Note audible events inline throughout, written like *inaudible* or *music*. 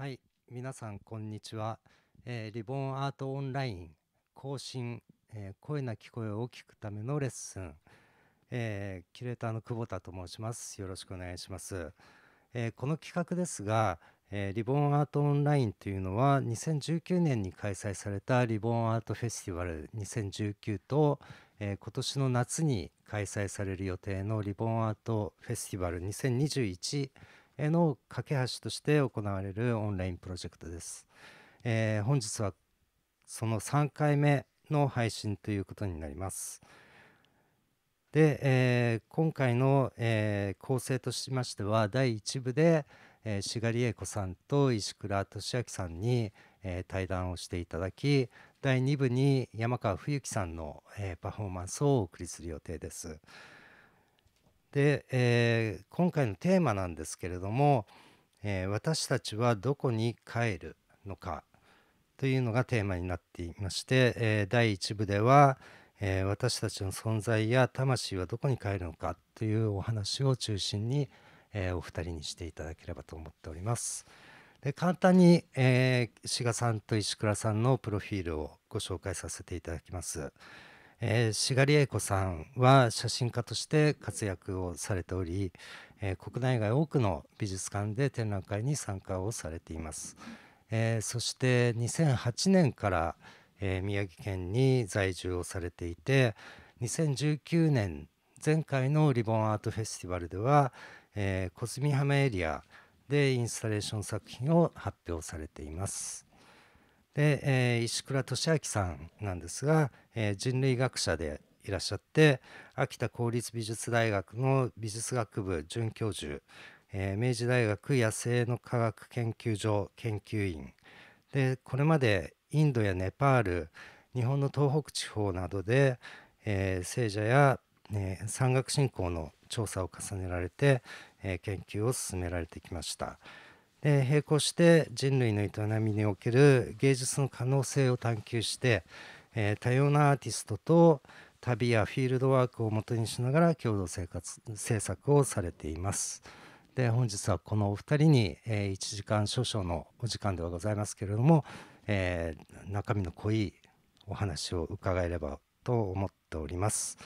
はい皆さんこんにちは、えー、リボンアートオンライン更新、えー、声なき声を聞くためのレッスン、えー、キュレーターの久保田と申しますよろしくお願いします、えこの企画ですが、えリボンアートオンラインというのは2019年に開催されたリボンアートフェスティバル2019と、え今年の夏に開催される予定のリボンアートフェスティバル2021への架け橋として行われるオンラインプロジェクトです。えー、本日はその3回目の配信ということになります。で、えー、今回の、えー、構成としましては第1部で、えー、志賀理恵子さんと石倉俊明さんに、えー、対談をしていただき第2部に山川冬樹さんの、えー、パフォーマンスをお送りする予定です。で、えー、今回のテーマなんですけれども、えー、私たちはどこに帰るのかというのがテーマになっていまして、えー、第1部では、え私たちの存在や魂はどこに帰るのかというお話を中心に、えお二人にしていただければと思っております。で簡単に、え志賀さんと石倉さんのプロフィールをご紹介させていただきます。えー、シガリエさんは写真家として活躍をされており、えー、国内外多くの美術館で展覧会に参加をされています、えー、そして2008年から、え宮城県に在住をされていて2019年前回のリボンアートフェスティバルでは、えー、コスミハメエリアでインスタレーション作品を発表されています。で、えー、石倉俊明さんなんですが、えー、人類学者でいらっしゃって秋田公立美術大学の美術学部准教授、えー、明治大学野生の科学研究所研究員でこれまでインドやネパール日本の東北地方などで、えー、聖者や、え山岳信仰の調査を重ねられて、えー、研究を進められてきました。並行して人類の営みにおける芸術の可能性を探求して、えー、多様なアーティストと旅やフィールドワークをもとにしながら共同生活制作をされています。で本日はこのお二人に、えー、1時間少々のお時間ではございますけれども、えー、中身の濃いお話を伺えればと思っております。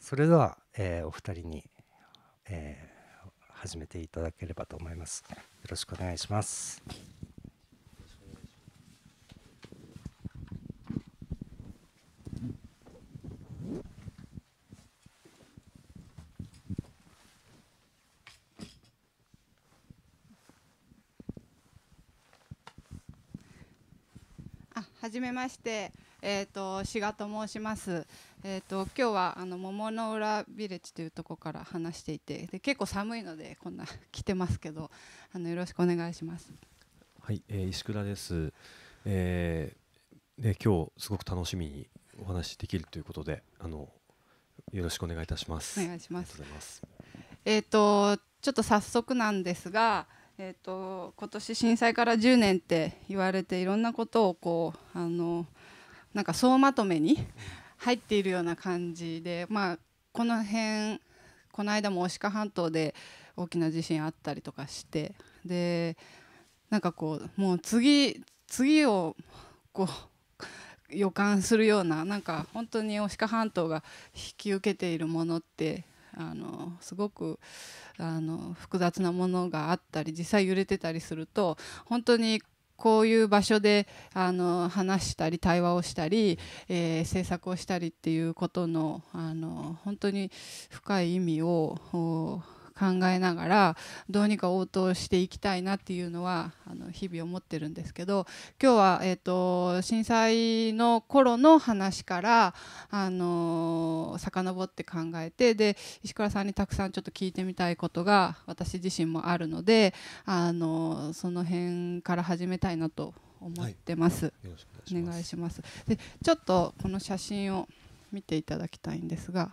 それでは、えー、お二人に、えー始めていただければと思います。よろしくお願いします。あはじめましてえっ、ー、と志賀と申します。えっ、ー、と今日はあの桃の裏ビレッジというとこから話していて、で結構寒いのでこんな来てますけど、あのよろしくお願いします。はい、えー、石倉です。えー、で今日すごく楽しみにお話できるということで、あのよろしくお願いいたします。お願いします。ますえっ、とちょっと早速なんですが。えーと、と今年震災から10年って言われていろんなことをこうあのなんか総まとめに *laughs* 入っているような感じで、まあ、この辺この間もシ鹿半島で大きな地震あったりとかしてでなんかこうもう次次をこう予感するようななんか本当にシ鹿半島が引き受けているものってあのすごくあの複雑なものがあったり実際揺れてたりすると本当にこういう場所であの話したり対話をしたり、えー、制作をしたりっていうことのあの本当に深い意味を考えながらどうにか応答していきたいなっていうのはあの日々思ってるんですけど今日は、えーと、震災の頃の話からあの遡って考えてで石倉さんにたくさんちょっと聞いてみたいことが私自身もあるのであのその辺から始めたいなと思ってます。はい、よろしくお願いしますでちょっとこの写真を見ていただきたいんですが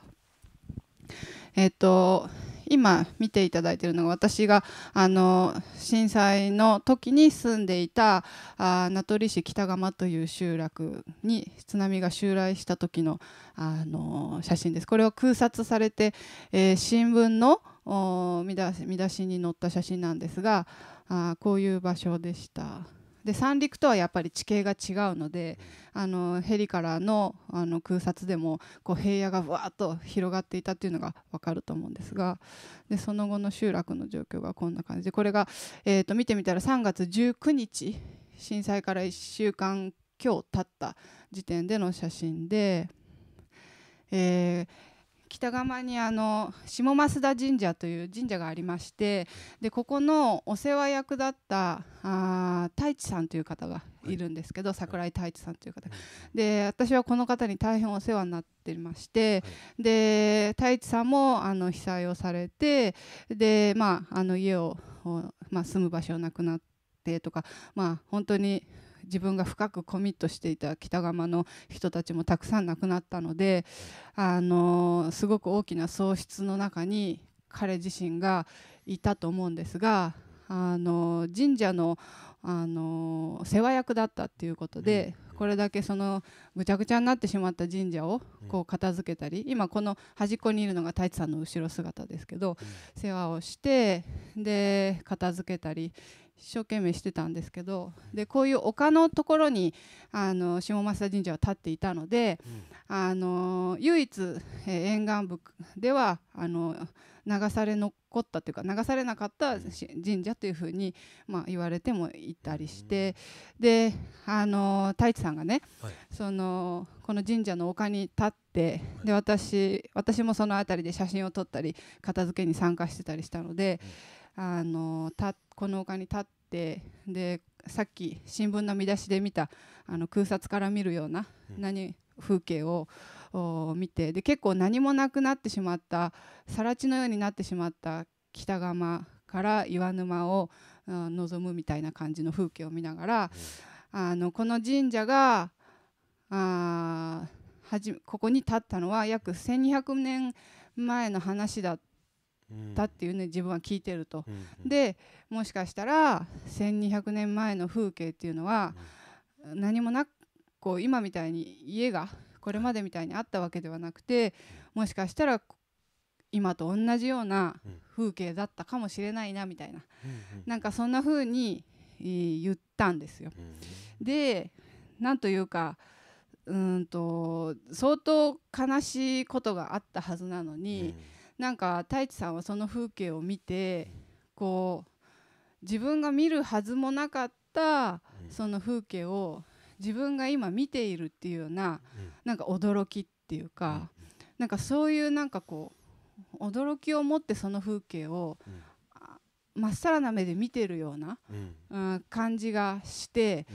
えっ、と今見ていただいているのが私があの震災の時に住んでいたあ名取市北釜という集落に津波が襲来した時のあの写真です。これは空撮されて、えー、新聞の見出しに載った写真なんですがあこういう場所でした。で三陸とはやっぱり地形が違うのであのヘリからのあの空撮でもこう平野がわっと広がっていたっていうのが分かると思うんですがでその後の集落の状況がこんな感じでこれが、えー、と見てみたら3月19日震災から1週間今日経った時点での写真で。えー北釜にあの下増田神社という神社がありましてでここのお世話役だったあ太一さんという方がいるんですけど、はい、桜井太一さんという方、はい、で私はこの方に大変お世話になってまして、はい、で太一さんもあの被災をされてで、まあ、あの家を、まあ、住む場所をなくなってとか、まあ、本当に自分が深くコミットしていた北釜の人たちもたくさん亡くなったのであのすごく大きな喪失の中に彼自身がいたと思うんですがあの神社のあの世話役だったっていうことで、これだけそのぐちゃぐちゃになってしまった神社をこう片付けたり、今この端っこにいるのが太一さんの後ろ姿ですけど、世話をしてで片付けたり一生懸命してたんですけどでこういう丘のところにあの下増神社は建っていたので、うん、あの唯一、え沿岸部ではあの流され残ったというか流されなかった神社というふうに、まあ、言われてもいたりして、うん、であの太一さんがね、はい、そのこの神社の丘に立って、で私私もその辺りで写真を撮ったり片付けに参加してたりしたので、うん、あの立って。この丘に立ってでさっき新聞の見出しで見たあの空撮から見るような何風景を見てで結構何もなくなってしまった更地のようになってしまった北釜から岩沼を望むみたいな感じの風景を見ながらあのこの神社があはじここに立ったのは約1200年前の話だった。たっていうね自分は聞いてると。でもしかしたら1200年前の風景っていうのは何もなくこう今みたいに家がこれまでみたいにあったわけではなくてもしかしたら今と同じような風景だったかもしれないなみたいな、なんかそんな風に言ったんですよ。でなんというかうんと相当悲しいことがあったはずなのに、うんなんか太一さんはその風景を見てこう自分が見るはずもなかったその風景を自分が今見ているっていうようななんか驚きっていうかなんかそういうなんかこう驚きを持ってその風景をまっさらな目で見てるような、うん、うん、感じがして、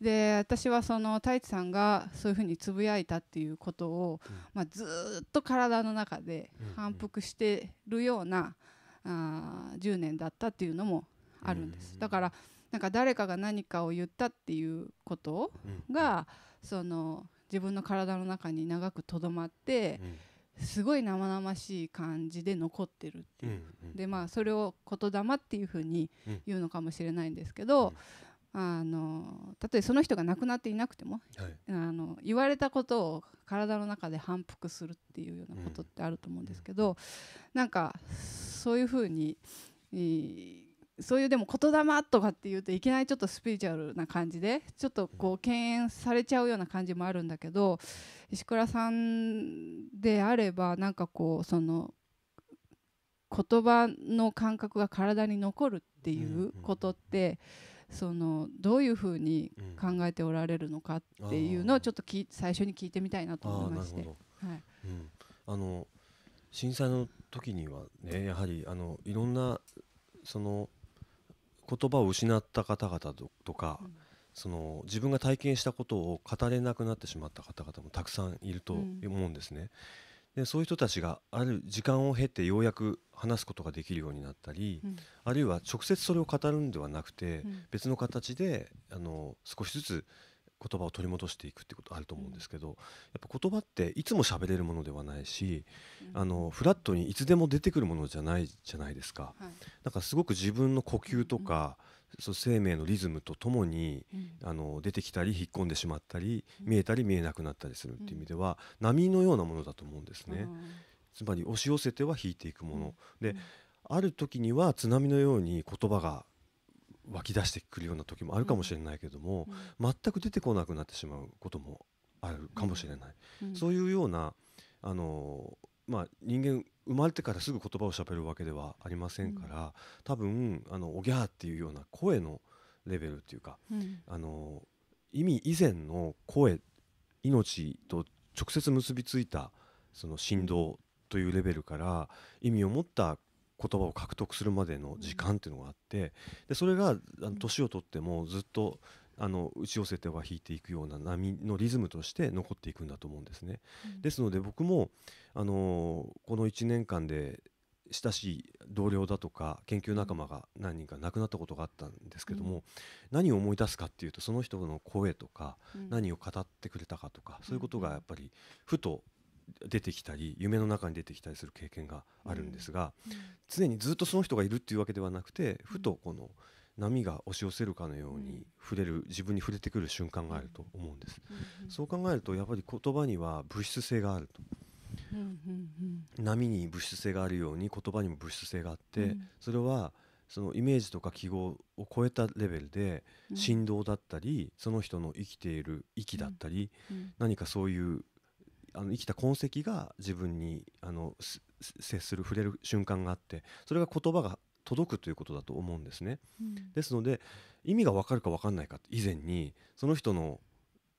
うん、で私はその太一さんがそういうふうにつぶやいたっていうことを、うん、まあ、ずっと体の中で反復してるような、うんあ10年だったっていうのもあるんです。だからなんか誰かが何かを言ったっていうことが、その自分の体の中に長くとどまって、すごい生々しい感じで残ってるっていう、うんうん、でまあそれを言霊っていうふうに言うのかもしれないんですけど、うん、あの例えばその人が亡くなっていなくても、はい、あの言われたことを体の中で反復するっていうようなことってあると思うんですけど、うん、なんかそういうふうに。えーそういうでも言霊とかっていうといきなりちょっとスピリチュアルな感じでちょっとこう敬遠されちゃうような感じもあるんだけど石倉さんであればなんかこうその言葉の感覚が体に残るっていうことって、そのどういうふうに考えておられるのかっていうのをちょっとき最初に聞いてみたいなと思いまして。はいあの震災の時にはねやはりあのいろんなその言葉を失った方々とか、うん、その自分が体験したことを語れなくなってしまった方々もたくさんいると思うんですね。でそういう人たちがある時間を経てようやく話すことができるようになったり、うん、あるいは直接それを語るんではなくて、別の形であの少しずつ言葉を取り戻していくってことあると思うんですけど、やっぱ言葉っていつも喋れるものではないし、あのフラットにいつでも出てくるものじゃないじゃないですか、だからすごく自分の呼吸とか、そう生命のリズムとともに、あの出てきたり引っ込んでしまったり、見えたり見えなくなったりするっていう意味では、波のようなものだと思うんですね、つまり押し寄せては引いていくもの、で、ある時には津波のように言葉が湧き出してくるような時もあるかもしれないけども、全く出てこなくなってしまうこともあるかもしれない、そういうようなあの、まあ、人間生まれてからすぐ言葉をしゃべるわけではありませんから、多分あのおぎゃーっていうような声のレベルっていうか、あの意味以前の声命と直接結びついたその振動というレベルから意味を持った言葉を獲得するまでの時間っていうのがあってでそれが年をとってもずっとあの打ち寄せては引いていくような波のリズムとして残っていくんだと思うんですね。ですので僕もあのこの1年間で親しい同僚だとか研究仲間が何人か亡くなったことがあったんですけども、何を思い出すかっていうとその人の声とか、何を語ってくれたかとかそういうことがやっぱりふと出てきたり夢の中に出てきたりする経験があるんですが、うん、常にずっとその人がいるっていうわけではなくてふとこの波が押し寄せるかのように触れる自分に触れてくる瞬間があると思うんです、うん、そう考えるとやっぱり言葉には物質性があると。波に物質性があるように言葉にも物質性があって、それはそのイメージとか記号を超えたレベルで振動だったり、その人の生きている息だったり、何かそういうあの生きた痕跡が自分にあの接する触れる瞬間があってそれが言葉が届くということだと思うんですね。うん、ですので意味が分かるか分かんないか以前にその人の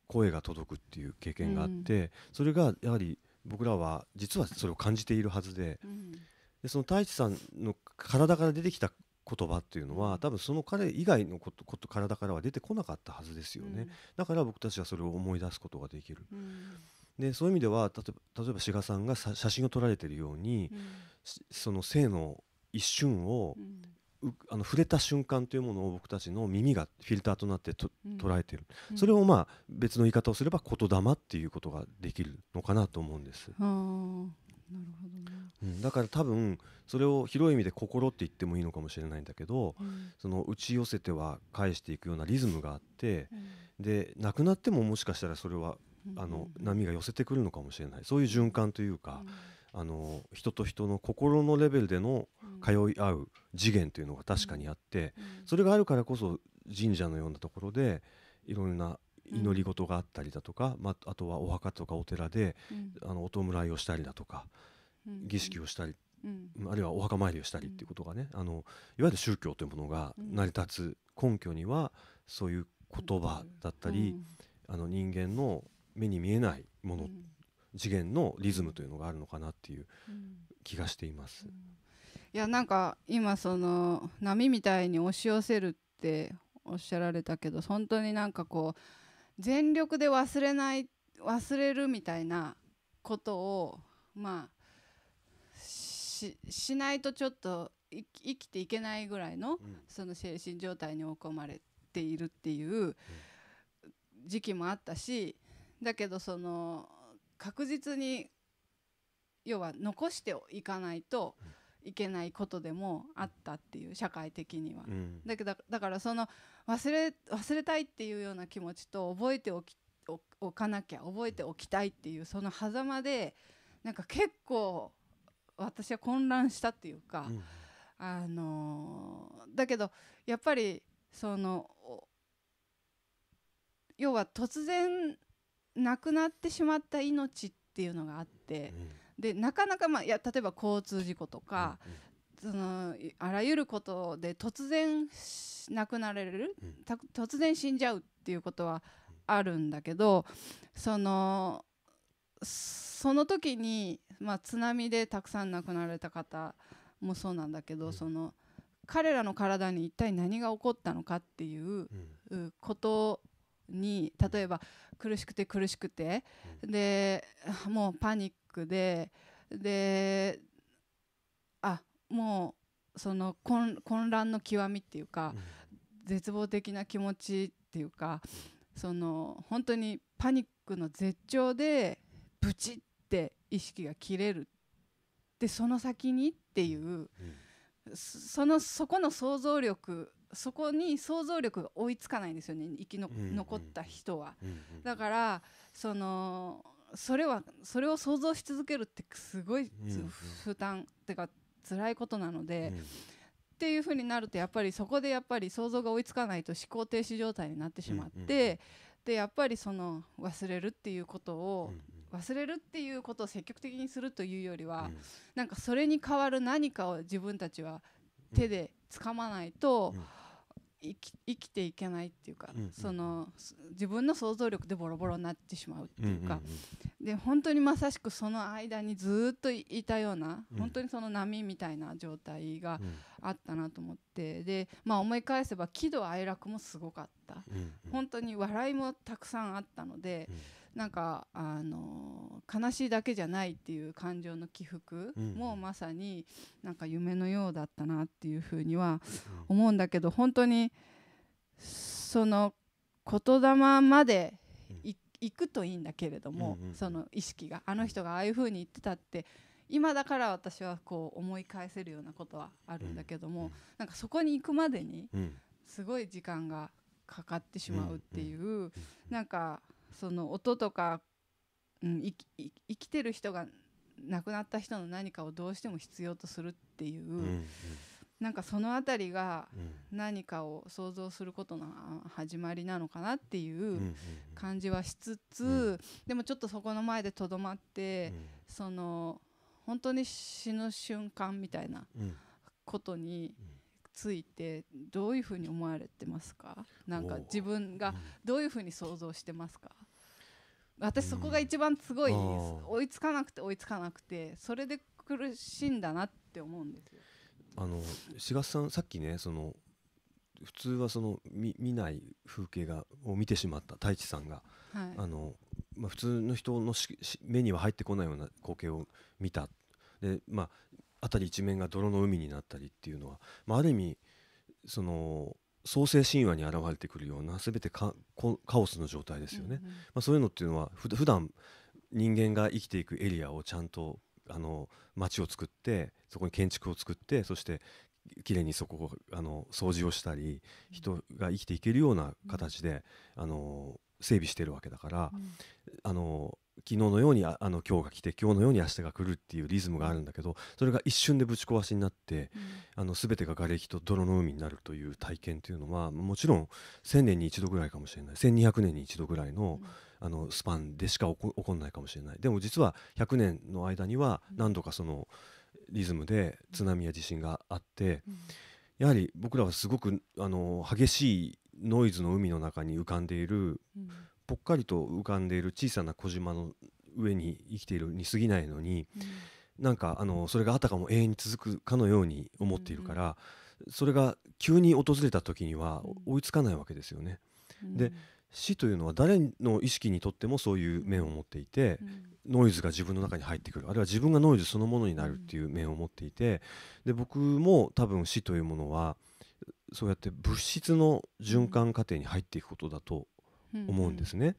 声が届くっていう経験があって、うん、それがやはり僕らは実はそれを感じているはずでうん、でその太一さんの体から出てきた言葉っていうのは多分その彼以外のことこと体からは出てこなかったはずですよね、だから僕たちはそれを思い出すことができる。でそういう意味では例えば例えば志賀さんが写真を撮られてるように、うん、その性の一瞬を、うん、あの触れた瞬間というものを僕たちの耳がフィルターとなってと、うん、捉えてる、それをまあ別の言い方をすれば言霊っていうことができるのかなと思うんです。なるほどね、うん、だから多分それを広い意味で心って言ってもいいのかもしれないんだけど、うん、その打ち寄せては返していくようなリズムがあって、うん、で亡くなってももしかしたらそれはあの波が寄せてくるのかもしれないそういう循環というか、あの人と人の心のレベルでの通い合う次元というのが確かにあって、それがあるからこそ神社のようなところでいろんな祈り事があったりだとか、まあ、あとはお墓とかお寺で、あのお弔いをしたりだとか、儀式をしたり、あるいはお墓参りをしたりっていうことがね、あのいわゆる宗教というものが成り立つ根拠にはそういう言葉だったり、あの人間の目に見えないもの、うん、次元のリズムというのがあるのかなっていう気がしています。うん、いやなんか今その波みたいに押し寄せるっておっしゃられたけど本当になんかこう全力で忘れない忘れるみたいなことをまあししないとちょっと生きていけないぐらいの、うん、その精神状態に追い込まれているっていう時期もあったしだけどその確実に要は残していかないといけないことでもあったっていう社会的には、うん、だけどだからその忘れ忘れたいっていうような気持ちと覚えておきおかなきゃ覚えておきたいっていうその狭間でなんか結構私は混乱したっていうか、うん、あのだけどやっぱりその要は突然亡くなってしまった命っていうのがあって、でなかなか、まあ、いや例えば交通事故とか、そのあらゆることで突然亡くなれる、突然死んじゃうっていうことはあるんだけどそのその時に、まあ、津波でたくさん亡くなられた方もそうなんだけど、その彼らの体に一体何が起こったのかっていうことに例えば苦しくて苦しくてでもうパニックでであもうその混乱の極みっていうか、絶望的な気持ちっていうかその本当にパニックの絶頂でブチって意識が切れるでその先にっていう、そのそこの想像力そこに想像力が追いつかないんですよね生きの、うんうん、残った人は、うんうん、だからそのそれはそれを想像し続けるってすごい負担、うんうん、ってか辛いことなので、うん、っていうふうになるとやっぱりそこでやっぱり想像が追いつかないと思考停止状態になってしまって、うんうん、でやっぱりその忘れるっていうことを、うんうん、忘れるっていうことを積極的にするというよりは、うん、なんかそれに代わる何かを自分たちは手で掴まないと。うん生き生きていけないっていうか、うんうん、その自分の想像力でボロボロになってしまうっていうか、うんうんうん、で本当にまさしくその間にずっといたような、うん、本当にその波みたいな状態があったなと思って、うん、で、まあ、思い返せば喜怒哀楽もすごかった、うんうん、本当に笑いもたくさんあったので。うんなんかあの悲しいだけじゃないっていう感情の起伏もまさになんか夢のようだったなっていうふうには思うんだけど本当にその言霊まで行くといいんだけれども、その意識があの人がああいうふうに言ってたって今だから私はこう思い返せるようなことはあるんだけども、なんかそこに行くまでにすごい時間がかかってしまうっていう、なんかその音とか、うん、生き生きてる人が亡くなった人の何かをどうしても必要とするっていう、うんうん、なんかその辺りが何かを想像することの始まりなのかなっていう感じはしつつ、うんうん、でもちょっとそこの前でとどまって、うん、その本当に死ぬ瞬間みたいなことに。うんついてどういうふうに思われてますかなんか自分がどういうふうに想像してますか、私そこが一番すごい、うん、追いつかなくて追いつかなくてそれで苦しいんだなって思うんですよ。あの志賀さんさっきねその普通はその見見ない風景がを見てしまった太一さんが、はい、あのまあ、普通の人の目には入ってこないような光景を見たで、まあ、辺り一面が泥の海になったりっていうのは、まあ、ある意味その創世神話に現れてくるような全てカオスの状態ですよね、うんうん、まあ、そういうのっていうのは普段人間が生きていくエリアをちゃんとあの街を作ってそこに建築を作ってそしてきれいにそこをあの掃除をしたり人が生きていけるような形で、あの整備してるわけだから、あの昨日のようにあの今日が来て今日のように明日が来るっていうリズムがあるんだけどそれが一瞬でぶち壊しになって、うん、あの全てが瓦礫と泥の海になるという体験というのはもちろん1,000年に一度ぐらいかもしれない1,200年に一度ぐらいのうん、あのスパンでしか起こ起こんないかもしれないでも実は100年の間には何度かそのリズムで津波や地震があって、うん、やはり僕らはすごくあの激しいノイズの海の中に浮かんでいる、うんぽっかりと浮かんでいる小さな小島の上に生きているに過ぎないのに、うん、なんかあのそれがあたかも永遠に続くかのように思っているから、うん、それが急に訪れた時には追いつかないわけですよね。うん、で死というのは誰の意識にとってもそういう面を持っていて、ノイズが自分の中に入ってくるあるいは自分がノイズそのものになるっていう面を持っていてで僕も多分死というものはそうやって物質の循環過程に入っていくことだと思うんですね。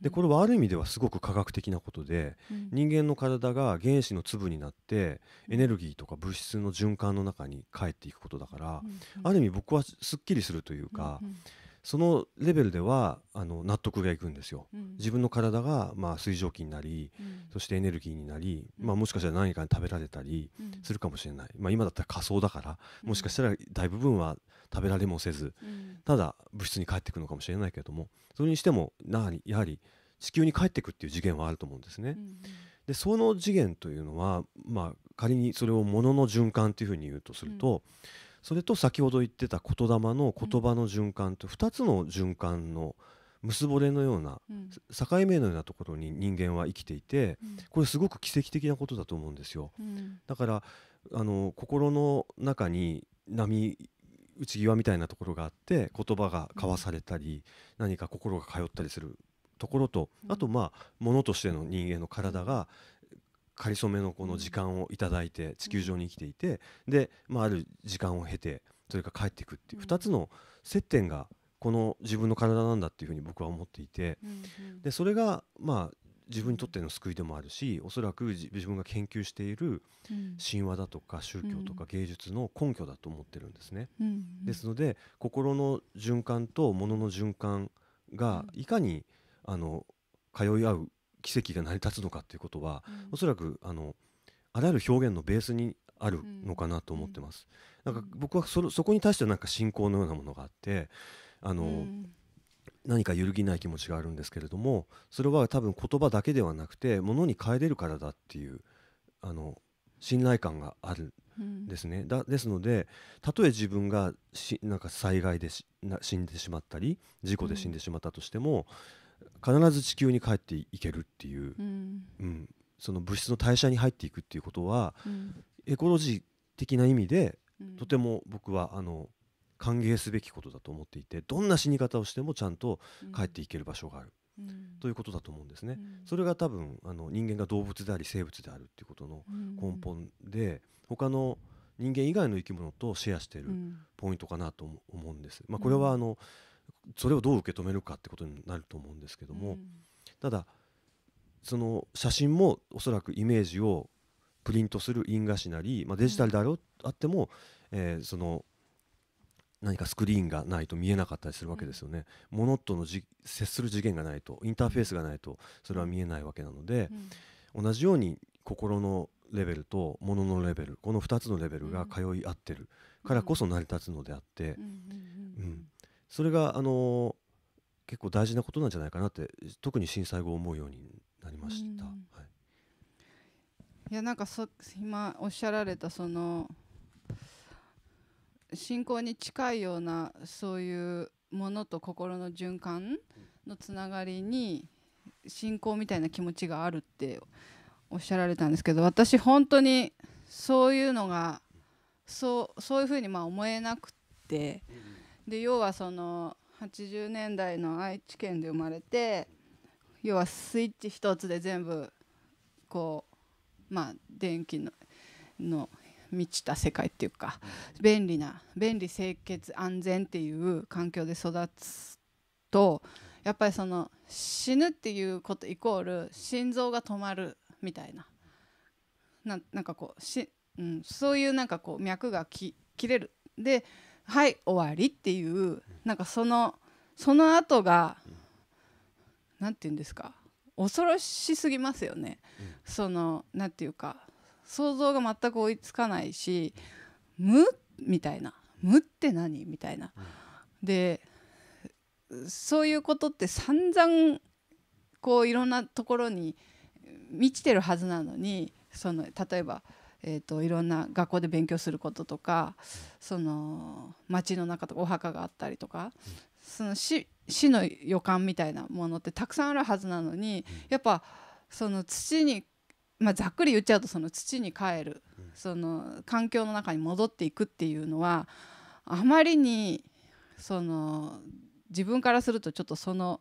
でこれはある意味ではすごく科学的なことで、人間の体が原子の粒になってエネルギーとか物質の循環の中に帰っていくことだから、ある意味僕はすっきりするというか、うんうん、そのレベルではあの納得がいくんですよ、うん、自分の体が、まあ、水蒸気になり、うん、そしてエネルギーになり、まあ、もしかしたら何かに食べられたりするかもしれない、まあ、今だったら仮想だからもしかしたら大部分は食べられもせず、ただ物質に帰ってくるのかもしれないけれどもそれにしてもやはりやはり地球に帰ってくっていう次元はあると思うんですね。でその次元というのは、まあ、仮にそれをものの循環というふうに言うとすると、うんそれと先ほど言ってた言霊の言葉の循環と2つの循環の結ぼれのような、境目のようなところに人間は生きていて、これすごく奇跡的なことだと思うんですよ。だからあの心の中に波打ち際みたいなところがあって言葉が交わされたり、何か心が通ったりするところとあとまあ物としての人間の体がかりそめのこの時間を頂いて地球上に生きていて、で、まあ、ある時間を経てそれから帰っていくっていう2つの接点がこの自分の体なんだっていうふうに僕は思っていて、でそれがまあ自分にとっての救いでもあるしおそらく自分が研究している神話だとか宗教とか芸術の根拠だと思ってるんですね。ですので心の循環と物の循環がいかにあの通い合う奇跡が成り立つのかっていうことは、うん、おそらくあのあらゆる表現のベースにあるのかなと思ってます。うん、なんか僕はそそこに対してなんか信仰のようなものがあってあの、うん、何か揺るぎない気持ちがあるんですけれどもそれは多分言葉だけではなくてものに変えれるからだっていうあの信頼感があるんですね、うん、だですのでたとえ自分がしなんか災害で死んでしまったり事故で死んでしまったとしても、必ず地球に帰っていけるっていう、うん、うん、その物質の代謝に入っていくっていうことは、うん、エコロジー的な意味で、とても僕はあの歓迎すべきことだと思っていてどんな死に方をしてもちゃんと帰っていける場所がある、ということだと思うんですね。それが多分あの人間が動物であり生物であるっていうことの根本で、他の人間以外の生き物とシェアしているポイントかなと思うんです。まあ、これはあの、うんそれをどう受け止めるかってことになると思うんですけども、うん、ただその写真もおそらくイメージをプリントする因果紙なり、まあ、デジタルであ,、あっても、えー、その何かスクリーンがないと見えなかったりするわけですよね。うん、ものとの接する次元がないとインターフェースがないとそれは見えないわけなので、うん、同じように心のレベルと物のレベルこの2つのレベルが通い合ってるからこそ成り立つのであって、うん、それがあの結構大事なことなんじゃないかなって特に震災後思うようになりました。はい、いやなんかそ今おっしゃられたその信仰に近いようなそういうものと心の循環のつながりに信仰みたいな気持ちがあるっておっしゃられたんですけど私本当にそういうのがそうそういうふうにまあ思えなくって。うんで要はその80年代の愛知県で生まれて要はスイッチ一つで全部こうまあ電気のの満ちた世界っていうか便利な便利清潔安全っていう環境で育つとやっぱりその死ぬっていうことイコール心臓が止まるみたいなななんかこうし、うん、そういうなんかこう脈が切れるではい終わりっていうなんかそのその後が何て言うんですか恐ろしすぎますよね、うん、その何て言うか想像が全く追いつかないし「無」みたいな「無って何?」みたいな。でそういうことって散々こういろんなところに満ちてるはずなのにその例えばえーと、いろんな学校で勉強することとかその町の中とかお墓があったりとかその死死の予感みたいなものってたくさんあるはずなのにやっぱその土に、まあ、ざっくり言っちゃうとその土に帰るその環境の中に戻っていくっていうのはあまりにその自分からするとちょっとその。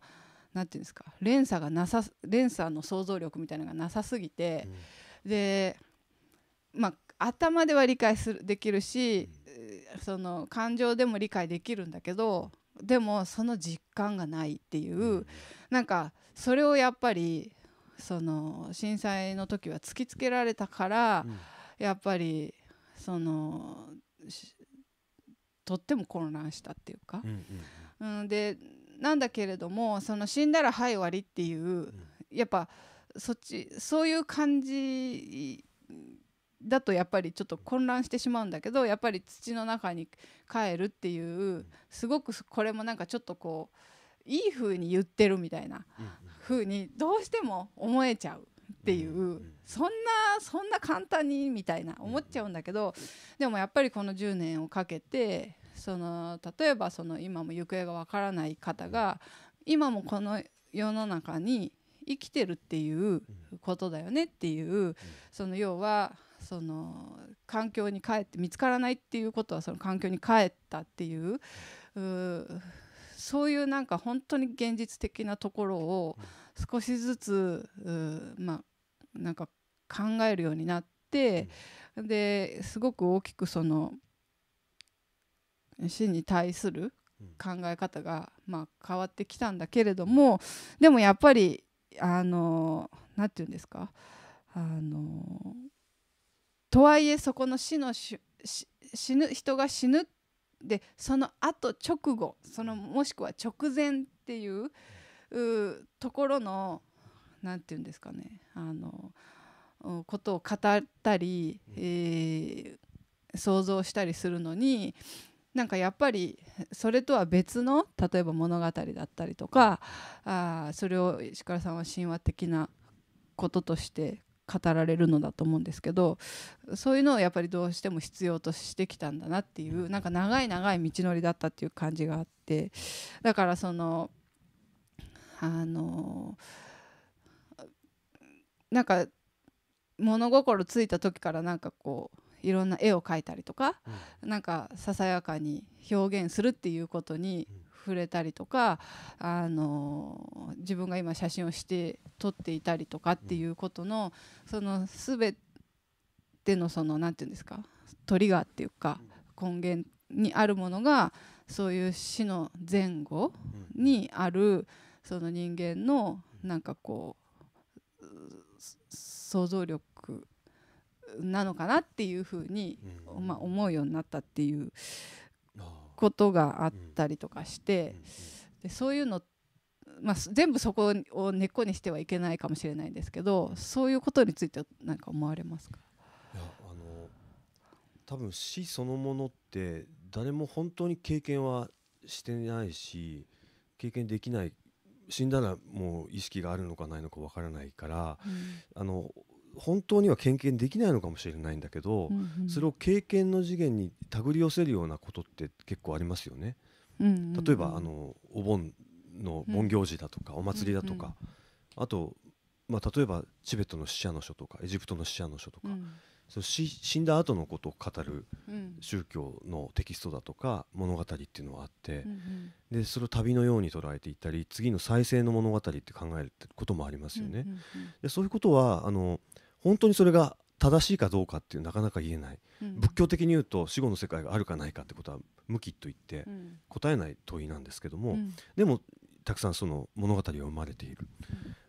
なんていうんですか連鎖がなさ連鎖の想像力みたいなのがなさすぎて、でまあ、頭では理解するできるしその感情でも理解できるんだけどでもその実感がないっていう、なんかそれをやっぱりその震災の時は突きつけられたから、うん、やっぱりそのとっても混乱したっていうか、うん、うん、でなんだけれどもその死んだらはい終わりっていう、やっぱそっちそういう感じだとやっぱりちょっと混乱してしまうんだけどやっぱり土の中に帰るっていうすごくこれもなんかちょっとこういい風に言ってるみたいな風にどうしても思えちゃうっていうそんなそんな簡単にみたいな思っちゃうんだけどでもやっぱりこの10年をかけてその例えばその今も行方がわからない方が今もこの世の中に生きてるっていうことだよねっていうその要はその環境に帰って見つからないっていうことはその環境に帰ったっていうそういうなんか本当に現実的なところを少しずつまあなんか考えるようになってですごく大きくその死に対する考え方が、まあ、変わってきたんだけれどもでもやっぱりあの何て言うんですかあのとはいえそこの死の死ぬ人が死ぬでその後直後そのもしくは直前っていうところの何て言うんですかねあのことを語ったり、えー、想像したりするのになんかやっぱりそれとは別の例えば物語だったりとかあそれを石倉さんは神話的なこととして語られるのだと思うんですけどそういうのをやっぱりどうしても必要としてきたんだなっていうなんか長い長い道のりだったっていう感じがあってだからそのあのなんか物心ついた時からなんかこういろんな絵を描いたりとか、うん、なんかささやかに表現するっていうことに、うん触れたりとかあの自分が今写真をして撮っていたりとかっていうことのその全てのその何て言うんですかトリガーっていうか根源にあるものがそういう死の前後にあるその人間のなんかこう想像力なのかなっていうふうに、まあ、思うようになったっていうことがあったりとかして、でそういうの、まあ、全部そこを根っこにしてはいけないかもしれないんですけどそういうことについて何か思われますかいやあの多分死そのものって誰も本当に経験はしてないし経験できない死んだらもう意識があるのかないのかわからないから、うん、あの本当には経験できないのかもしれないんだけど、うんうん、それを経験の次元に手繰り寄せるようなことって結構ありますよね。うんうん例えばあのお盆の盆行事だとか、うん、お祭りだとか、うんうん、あと、まあ、例えばチベットの死者の書とかエジプトの死者の書とか、うそ死んだ後のことを語る宗教のテキストだとか物語っていうのはあって、でそれを旅のように捉えていったり次の再生の物語って考えるってこともありますよね。でそういうことはあの本当にそれが正しいかどうかっていうなかなか言えない、仏教的に言うと死後の世界があるかないかってことは無きと言って答えない問いなんですけども、でもたくさんその物語は生まれている。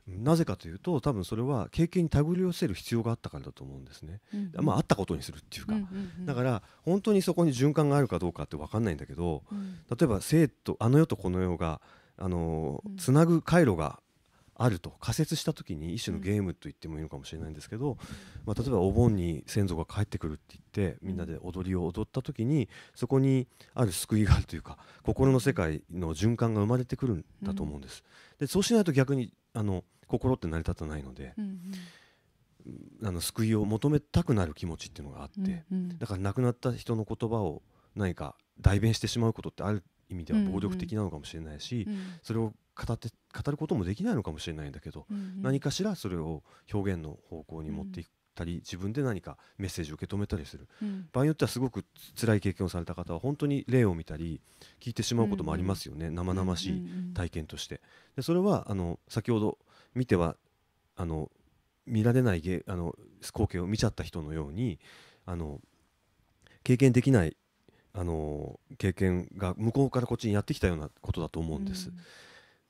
なぜかというと多分それは経験に手繰り寄せる必要があったからだと思うんですね、うん、まああったことにするっていうか、うんうんうん、だから本当にそこに循環があるかどうかって分かんないんだけど、うん、例えば生とあの世とこの世があのつなぐ回路があると仮説した時に一種のゲームと言ってもいいのかもしれないんですけど、まあ、例えばお盆に先祖が帰ってくるって言ってみんなで踊りを踊った時にそこにある救いがあるというか心の世界の循環が生まれてくるんだと思うんです。でそうしないと逆にあの心って成り立たないので、あの救いを求めたくなる気持ちっていうのがあって、だから亡くなった人の言葉を何か代弁してしまうことってある意味では暴力的なのかもしれないし、それを語って語ることもできないのかもしれないんだけど、うんうん、何かしらそれを表現の方向に持っていたり、うん、自分で何かメッセージを受け止めたりする、うん、場合によってはすごく辛い経験をされた方は本当に例を見たり聞いてしまうこともありますよね、うんうん、生々しい体験として。でそれはあの先ほど見てはあの見られないあの光景を見ちゃった人のようにあの経験できないあの経験が向こうからこっちにやってきたようなことだと思うんです。うん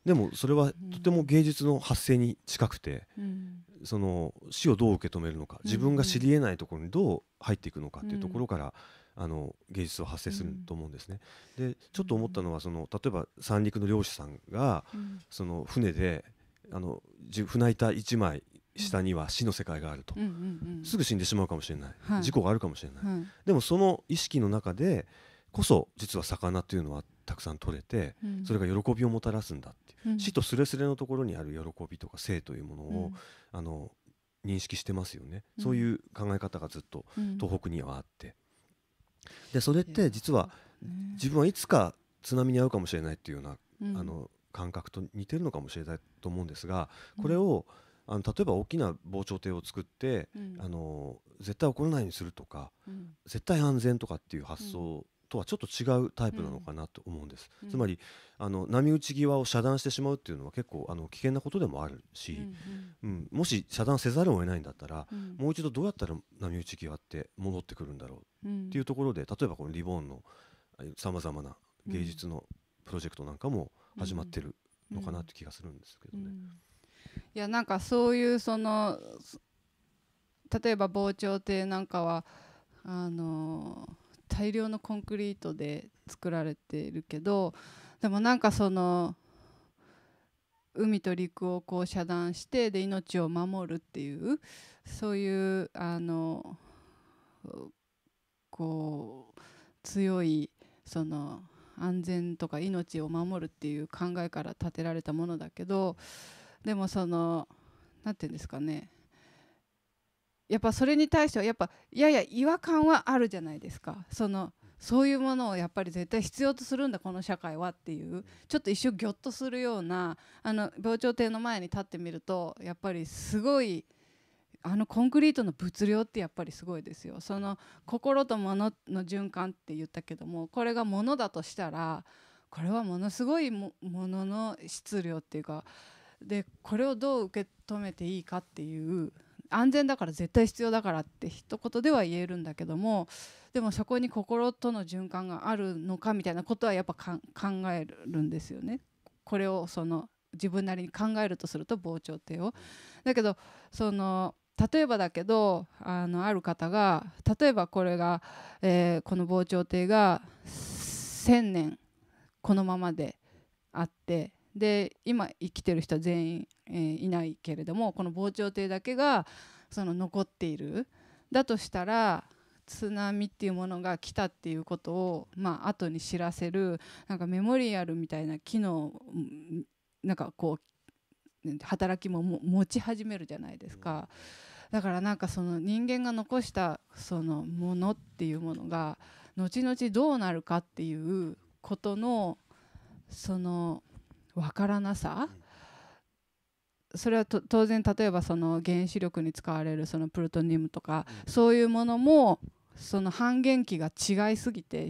でもそれはとても芸術の発生に近くて、うん、その死をどう受け止めるのか自分が知りえないところにどう入っていくのかっていうところから、あの芸術を発生すると思うんですね。でちょっと思ったのはその例えば三陸の漁師さんが、その船であの船板1枚下には死の世界があると、すぐ死んでしまうかもしれない、はい、事故があるかもしれない、はい、でもその意識の中でこそ実は魚というのはたくさん取れて、うん、それが喜びをもたらすんだって死とすれすれのところにある喜びとか性というものを、あの認識してますよね、そういう考え方がずっと東北にはあって、でそれって実は自分はいつか津波に遭うかもしれないっていうような、あの感覚と似てるのかもしれないと思うんですがこれを、あの例えば大きな防潮堤を作って、あの絶対起こらないようにするとか、絶対安全とかっていう発想とはちょっと違うタイプなのかなと思うんです、うん、つまりあの波打ち際を遮断してしまうっていうのは結構あの危険なことでもあるし、うん、うんうん、もし遮断せざるを得ないんだったら、もう一度どうやったら波打ち際って戻ってくるんだろうっていうところで、例えばこのリボンのさまざまな芸術のプロジェクトなんかも始まってるのかなって気がするんですけどね。いやなんかそういうその例えば防潮堤なんかはあのー大量のコンクリートで作られているけどでもなんかその海と陸をこう遮断してで命を守るっていうそういうあのこう強いその安全とか命を守るっていう考えから建てられたものだけどでもその何て言うんですかねやっぱそれに対してはやっぱやや違和感はあるじゃないですかそのそういうものをやっぱり絶対必要とするんだこの社会はっていうちょっと一瞬ぎょっとするようなあの防潮堤の前に立ってみるとやっぱりすごいあのコンクリートの物量ってやっぱりすごいですよその心と物の循環って言ったけどもこれが物だとしたらこれはものすごいものの質量っていうかでこれをどう受け止めていいかっていう安全だから絶対必要だからって一言では言えるんだけどもでもそこに心との循環があるのかみたいなことはやっぱ考えるんですよね。これをその自分なりに考えるとすると防潮堤を。だけどその例えばだけどあのある方が例えばこれが、えー、この防潮堤が1,000年このままであってで今生きてる人は全員えー、いないけれどもこの防潮堤だけがその残っているだとしたら津波っていうものが来たっていうことを、まあ後に知らせるなんかメモリアルみたいな機能なんかこう働きも持ち始めるじゃないですか。だからなんかその人間が残したそのものっていうものが後々どうなるかっていうことのその分からなさそれは当然例えばその原子力に使われるそのプルトニウムとか、そういうものもその半減期が違いすぎて、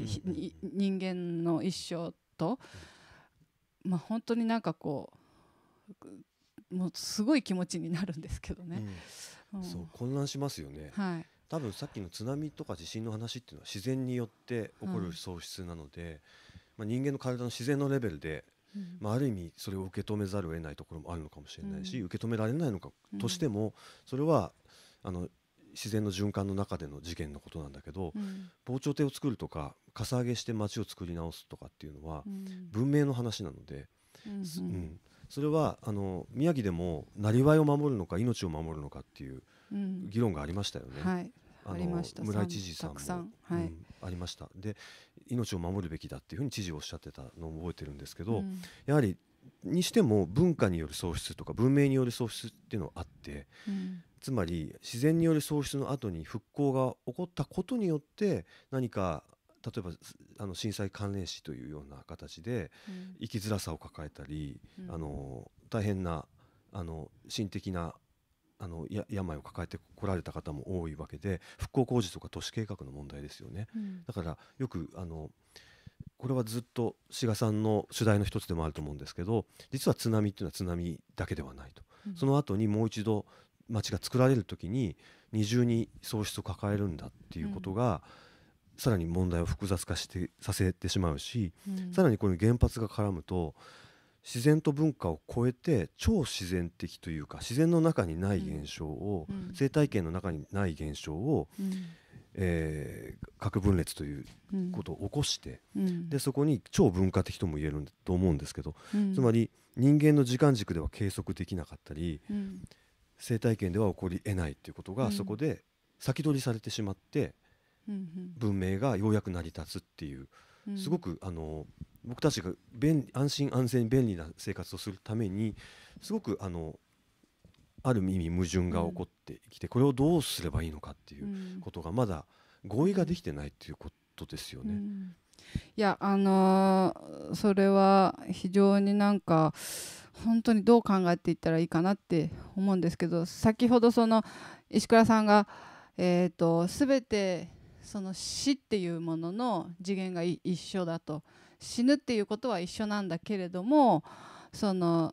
人間の一生と、まあ、本当になんかこうもうすごい気持ちになるんですけどね。うん、そう混乱しますよね、はい、多分さっきの津波とか地震の話っていうのは自然によって起こる喪失なので、うん、まあ、人間の体の自然のレベルでまあ、ある意味それを受け止めざるを得ないところもあるのかもしれないし、受け止められないのかとしても、それはあの自然の循環の中での事件のことなんだけど、防潮堤を作るとかかさ上げして町を作り直すとかっていうのは、文明の話なので、うんそれはあの宮城でもなりわいを守るのか命を守るのかっていう議論がありましたよね。はいありました村井知事さんもたくさん、はい、うん、ありましたで命を守るべきだっていうふうに知事おっしゃってたのを覚えてるんですけど、うん、やはりにしても文化による喪失とか文明による喪失っていうのはあって、うん、つまり自然による喪失の後に復興が起こったことによって何か例えばあの震災関連死というような形で生きづらさを抱えたり、あの大変なあの心的なあのや病を抱えてこられた方も多いわけで復興工事とか都市計画の問題ですよね、うん、だからよくあのこれはずっと志賀さんの主題の一つでもあると思うんですけど実は津波っていうのは津波だけではないと、うん、その後にもう一度町が作られる時に二重に喪失を抱えるんだっていうことが、うん、さらに問題を複雑化してさせてしまうし、さらにこの原発が絡むと自然と文化を超えて超自然的というか自然の中にない現象を、うん、生態系の中にない現象を、うん、えー、核分裂ということを起こして、うん、でそこに超文化的とも言えると思うんですけど、つまり人間の時間軸では計測できなかったり、生態系では起こりえないということが、そこで先取りされてしまって、文明がようやく成り立つっていう。すごくあの僕たちが便安心安全便利な生活をするためにすごくあのある意味矛盾が起こってきて、これをどうすればいいのかっていうことがまだ合意ができてないっていうことですよね。うん、いやあのー、それは非常になんか本当にどう考えていったらいいかなって思うんですけど先ほどその石倉さんが、えーと全てその死っていうものの次元が一緒だと死ぬっていうことは一緒なんだけれどもその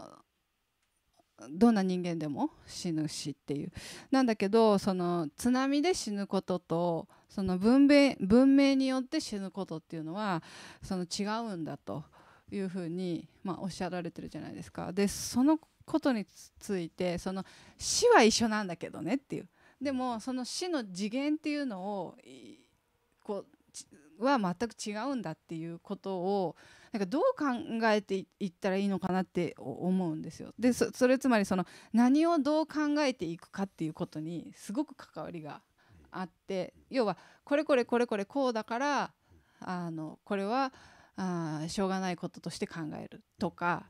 どんな人間でも死ぬしっていうなんだけどその津波で死ぬこととその文明文明によって死ぬことっていうのはその違うんだというふうに、まあ、おっしゃられてるじゃないですか。でそのことについてその死は一緒なんだけどねっていうでもその死の次元っていうのをこうは全く違うんだっていうことをなんかどう考えていったらいいのかなって思うんですよ。でそれつまりその何をどう考えていくかっていうことにすごく関わりがあって要はこれこれこれこれこうだからあのこれはあしょうがないこととして考えるとか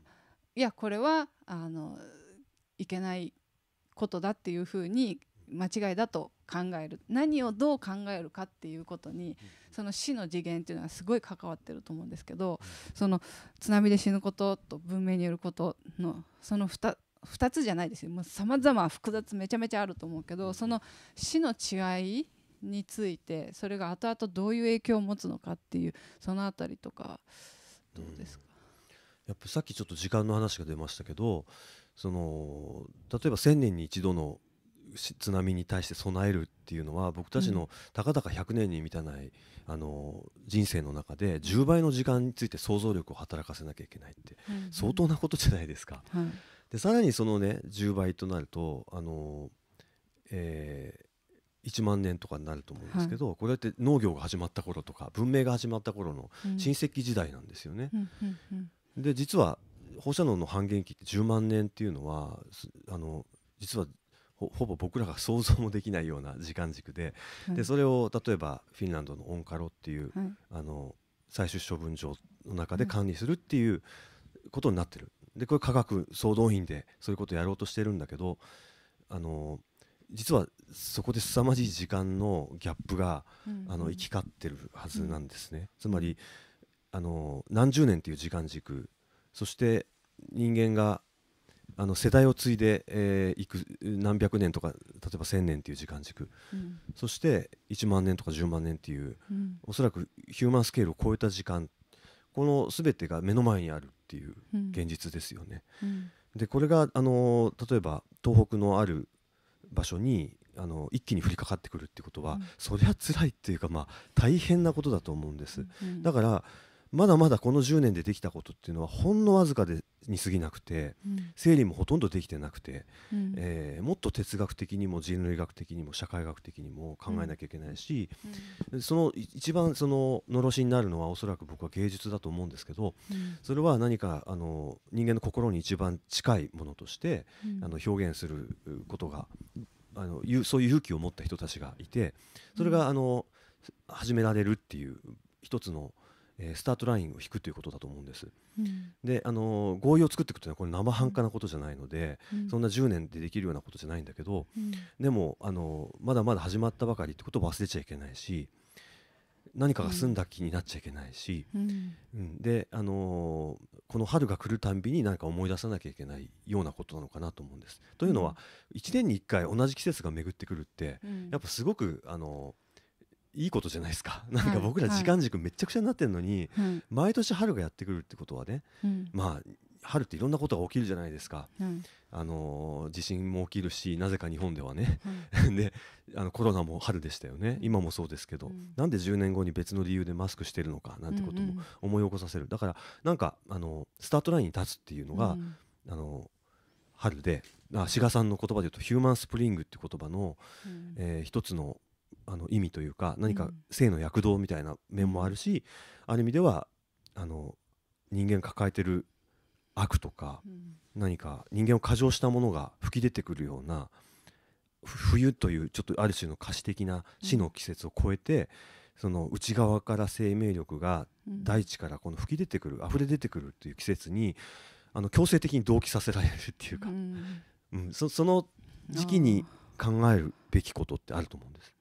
いやこれはあのいけないことだっていうふうに間違いだと考える何をどう考えるかっていうことにその死の次元っていうのはすごい関わってると思うんですけどその津波で死ぬことと文明によることのその 2, 2つじゃないですよさまざま複雑めちゃめちゃあると思うけどその死の違いについてそれが後々どういう影響を持つのかっていうその辺りとかどうですか、うん、やっぱさっきちょっと時間の話が出ましたけどその例えば1,000年に一度の津波に対して備えるっていうのは僕たちのたかだか100年に満たない、あの人生の中で10倍の時間について想像力を働かせなきゃいけないって相当なことじゃないですか。はい、でさらにそのね10倍となると、あのえー、1万年とかになると思うんですけど、はい、これって農業が始まった頃とか文明が始まった頃の親戚時代なんですよね。で実は放射能の半減期って10万年っていうのはあの実はほぼ僕らが想像もできないような時間軸ではい、でそれを例えばフィンランドのオンカロっていう、はい、あの最終処分場の中で管理するっていうことになってるでこれ科学総動員でそういうことをやろうとしてるんだけどあの実はそこで凄まじい時間のギャップが、うん、あの行き交ってるはずなんですね、うん、つまりあの何十年っていう時間軸そして人間があの世代を継いでい、えー、く何百年とか例えば1,000年っていう時間軸、うん、そして1万年とか10万年っていう、うん、おそらくヒューマンスケールを超えた時間この全てが目の前にあるっていう現実ですよね。うん、でこれが、あの例えば東北のある場所にあの一気に降りかかってくるってことは、うん、そりゃ辛いっていうか、まあ、大変なことだと思うんです。だからまだまだこの10年でできたことっていうのはほんのわずかでに過ぎなくて、うん、整理もほとんどできてなくて、うん、えー、もっと哲学的にも人類学的にも社会学的にも考えなきゃいけないし、うん、その一番そののろしになるのはおそらく僕は芸術だと思うんですけど、それは何かあの人間の心に一番近いものとして、あの表現することがあのそういう勇気を持った人たちがいてそれがあの始められるっていう一つの。えー、スタートラインを引くということだと思うんです。うん、で、あのー、合意を作っていくというのはこれ生半可なことじゃないので、うん、そんな10年でできるようなことじゃないんだけど、うん、でも、あのー、まだまだ始まったばかりってことを忘れちゃいけないし何かが済んだ気になっちゃいけないし、うんで、あのこの春が来るたんびに何か思い出さなきゃいけないようなことなのかなと思うんです。というのは1年に1回同じ季節が巡ってくるって、やっぱすごくあのーいいことじゃないですかなんか僕ら時間軸めちゃくちゃになってるのに、はいはい、毎年春がやってくるってことはね、うん、まあ春っていろんなことが起きるじゃないですか、うん、あの地震も起きるしなぜか日本ではね、うん、*laughs* であのコロナも春でしたよね、うん、今もそうですけど、うん、なんで10年後に別の理由でマスクしてるのかなんてことも思い起こさせる、だからなんかあのスタートラインに立つっていうのが、あの春で志賀さんの言葉で言うとヒューマンスプリングって言葉の、うん、えー、一つのあの意味というか何か性の躍動みたいな面もあるし、ある意味ではあの人間抱えてる悪とか、何か人間を過剰したものが吹き出てくるような冬というちょっとある種の可視的な死の季節を超えて、その内側から生命力が大地からこの吹き出てくる、溢れ出てくるっていう季節にあの強制的に同期させられるっていうか、うんその時期に考えるべきことってあると思うんです。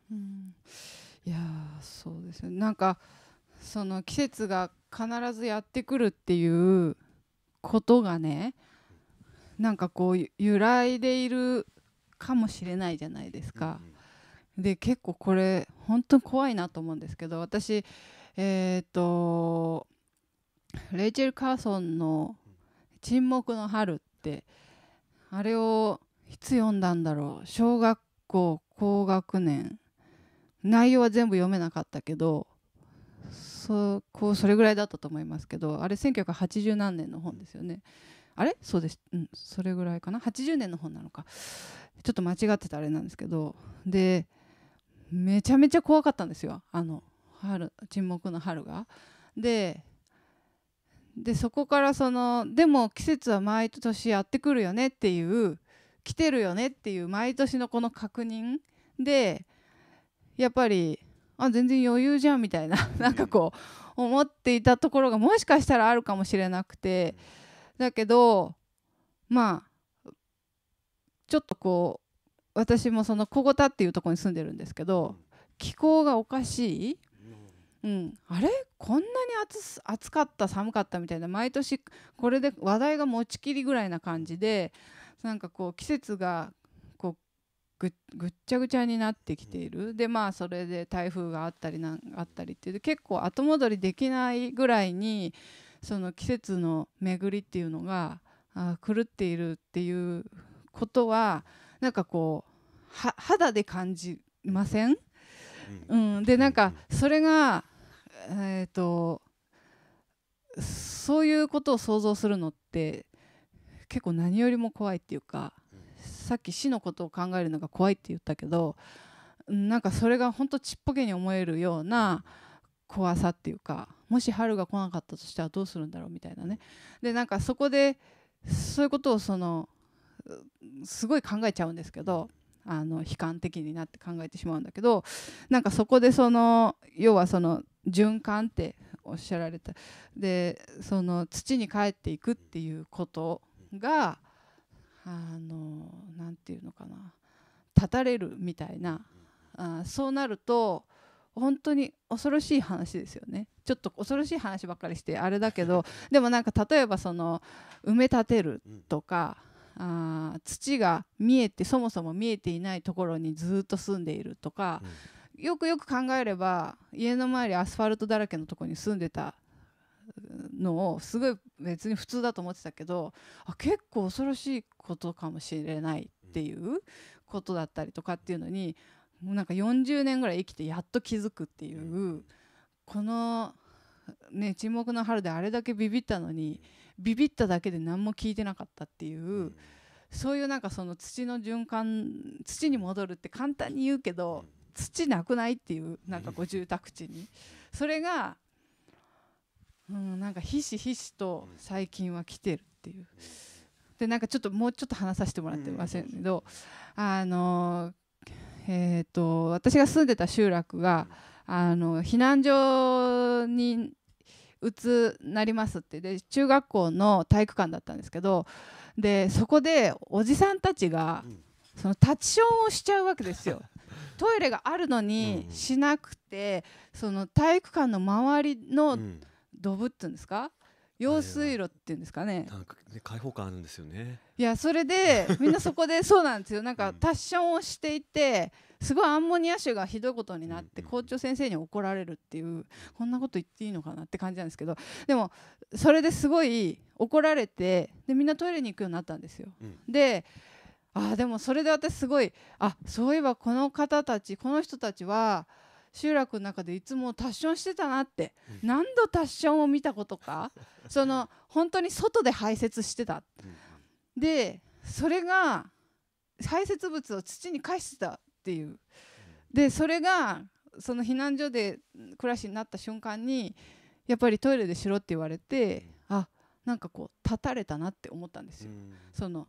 いやそうですよなんかその季節が必ずやってくるっていうことがねなんかこう揺らいでいるかもしれないじゃないですか。で結構これ本当に怖いなと思うんですけど私えっ、ー、とレイチェル・カーソンの「沈黙の春」ってあれをいつ読んだんだろう小学校高学年内容は全部読めなかったけどそこうそれぐらいだったと思いますけどあれ1980何年の本ですよねあれそうです、うん、それぐらいかな80年の本なのかちょっと間違ってたあれなんですけどでめちゃめちゃ怖かったんですよあの春沈黙の春が。ででそこからそのでも季節は毎年やってくるよねっていう来てるよねっていう毎年のこの確認でやっぱりあ全然余裕じゃんみたいな *laughs* なんかこう思っていたところがもしかしたらあるかもしれなくてだけどまあちょっとこう私もその小型田っていうとこに住んでるんですけど気候がおかしい、うん、あれこんなに暑暑かった寒かったみたいな毎年これで話題が持ちきりぐらいな感じでなんかこう季節がぐぐっちゃぐちゃになってきている、でまあそれで台風があったりなんあったりっていう結構後戻りできないぐらいにその季節の巡りっていうのがあ狂っているっていうことはなんかこう肌で感じません、うん、うん、でなんかそれが、えーとそういうことを想像するのって結構何よりも怖いっていうかさっき死のことを考えるのが怖いって言ったけどなんかそれが本当ちっぽけに思えるような怖さっていうかもし春が来なかったとしたらどうするんだろうみたいなねでなんかそこでそういうことをそのすごい考えちゃうんですけどあの悲観的になって考えてしまうんだけどなんかそこでその要はその循環っておっしゃられたでその土に帰っていくっていうことがあのなて言うのかな立たれるみたいなあそうなると本当に恐ろしい話ですよねちょっと恐ろしい話ばっかりしてあれだけど *laughs* でもなんか例えばその埋め立てるとか、あ土が見えてそもそも見えていないところにずっと住んでいるとか、よくよく考えれば家の周りアスファルトだらけのとこに住んでたのをすごい別に普通だと思ってたけどあ結構恐ろしいことかもしれないっていうことだったりとかっていうのにもうなんか40年ぐらい生きてやっと気づくっていうこの、ね「沈黙の春」であれだけビビったのにビビっただけで何も聞いてなかったっていう。そういうなんかその土の循環土に戻るって簡単に言うけど土なくないっていうなんかご住宅地にそれがうん、なんかひしひしと最近は来てるっていう。でなんかちょっともうちょっと話させてもらってませんけど、あのえーと、私が住んでた集落が、あの避難所に移なりますってで中学校の体育館だったんですけどでそこでおじさんたちが、その立ちションをしちゃうわけですよ。*laughs* トイレがあるのにしなくて、その体育館の周りの、うんドブっていうんですか用水路っていうんですかねなんかね開放感あるんですよねいやそれでみんなそこでそうなんですよなんかタッションをしていてすごいアンモニア臭がひどいことになって校長先生に怒られるっていうこんなこと言っていいのかなって感じなんですけどでもそれですごい怒られてでみんなトイレに行くようになったんですよ。うん、であでもそれで私すごいあそういえばこの方たちこの人たちは集落の中でいつもタッションしてたなって何度タッションを見たことか *laughs* その本当に外で排泄してた。でそれが排泄物を土に返してたっていう。でそれがその避難所で暮らしになった瞬間にやっぱりトイレでしろって言われてあなんかこう立たれたなって思ったんですよ。その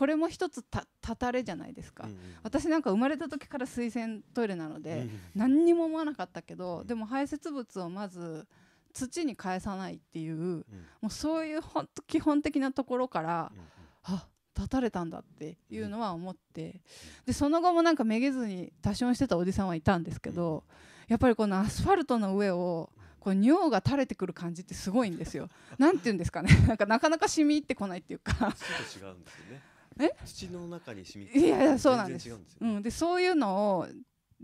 これも一つたたれじゃないですか、うんうん、私なんか生まれた時から水洗トイレなので、うん、何にも思わなかったけど、うん、でも排泄物をまず土に返さないっていう、うん、もうそういうほんと基本的なところから、うんうん、あ立たれたんだっていうのは思って、でその後もなんかめげずに多少してたおじさんはいたんですけど、やっぱりこのアスファルトの上をこう尿が垂れてくる感じってすごいんですよ。*laughs* なんて言うんですかね。なんかなかなか染み入ってこないっていうかちょっと違うんですよね。え土の中に染みいやそうなんですうん、でそういうのを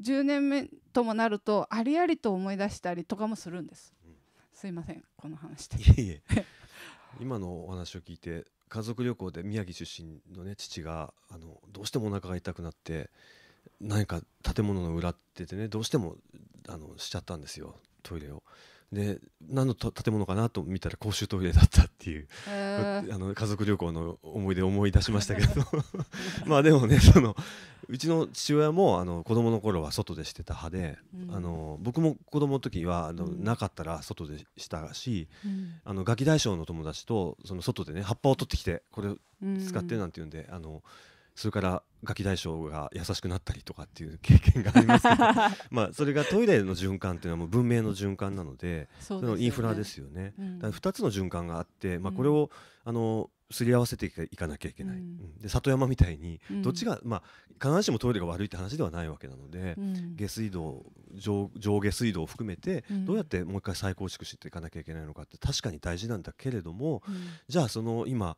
10年目ともなるとありありと思い出したりとかもするんです、うん、すいませんこの話でいえいえ *laughs* 今のお話を聞いて家族旅行で宮城出身のね父があのどうしてもお腹が痛くなって何か建物の裏っててねどうしてもあのしちゃったんですよトイレを。で何の建物かなと見たら公衆トイレだったっていう、あの家族旅行の思い出を思い出しましたけど *laughs* まあでもねそのうちの父親もあの子供の頃は外でしてた派で、うん、あの僕も子供の時はあの、うん、なかったら外でしたし、うん、あのガキ大将の友達とその外でね葉っぱを取ってきてこれを使ってなんて言うんで、あの。それからガキ大将が優しくなったりとかっていう経験がありますけど *laughs* *laughs* まあそれがトイレの循環っていうのはもう文明の循環なのでそのインフラですよね、うん、だ2つの循環があって、まあ、これを、あのすり合わせていかなきゃいけない、うん、で里山みたいにどっちが、うん、まあ、必ずしもトイレが悪いって話ではないわけなので、うん、下水道上上下水道を含めてどうやってもう一回再構築していかなきゃいけないのかって確かに大事なんだけれども、じゃあその今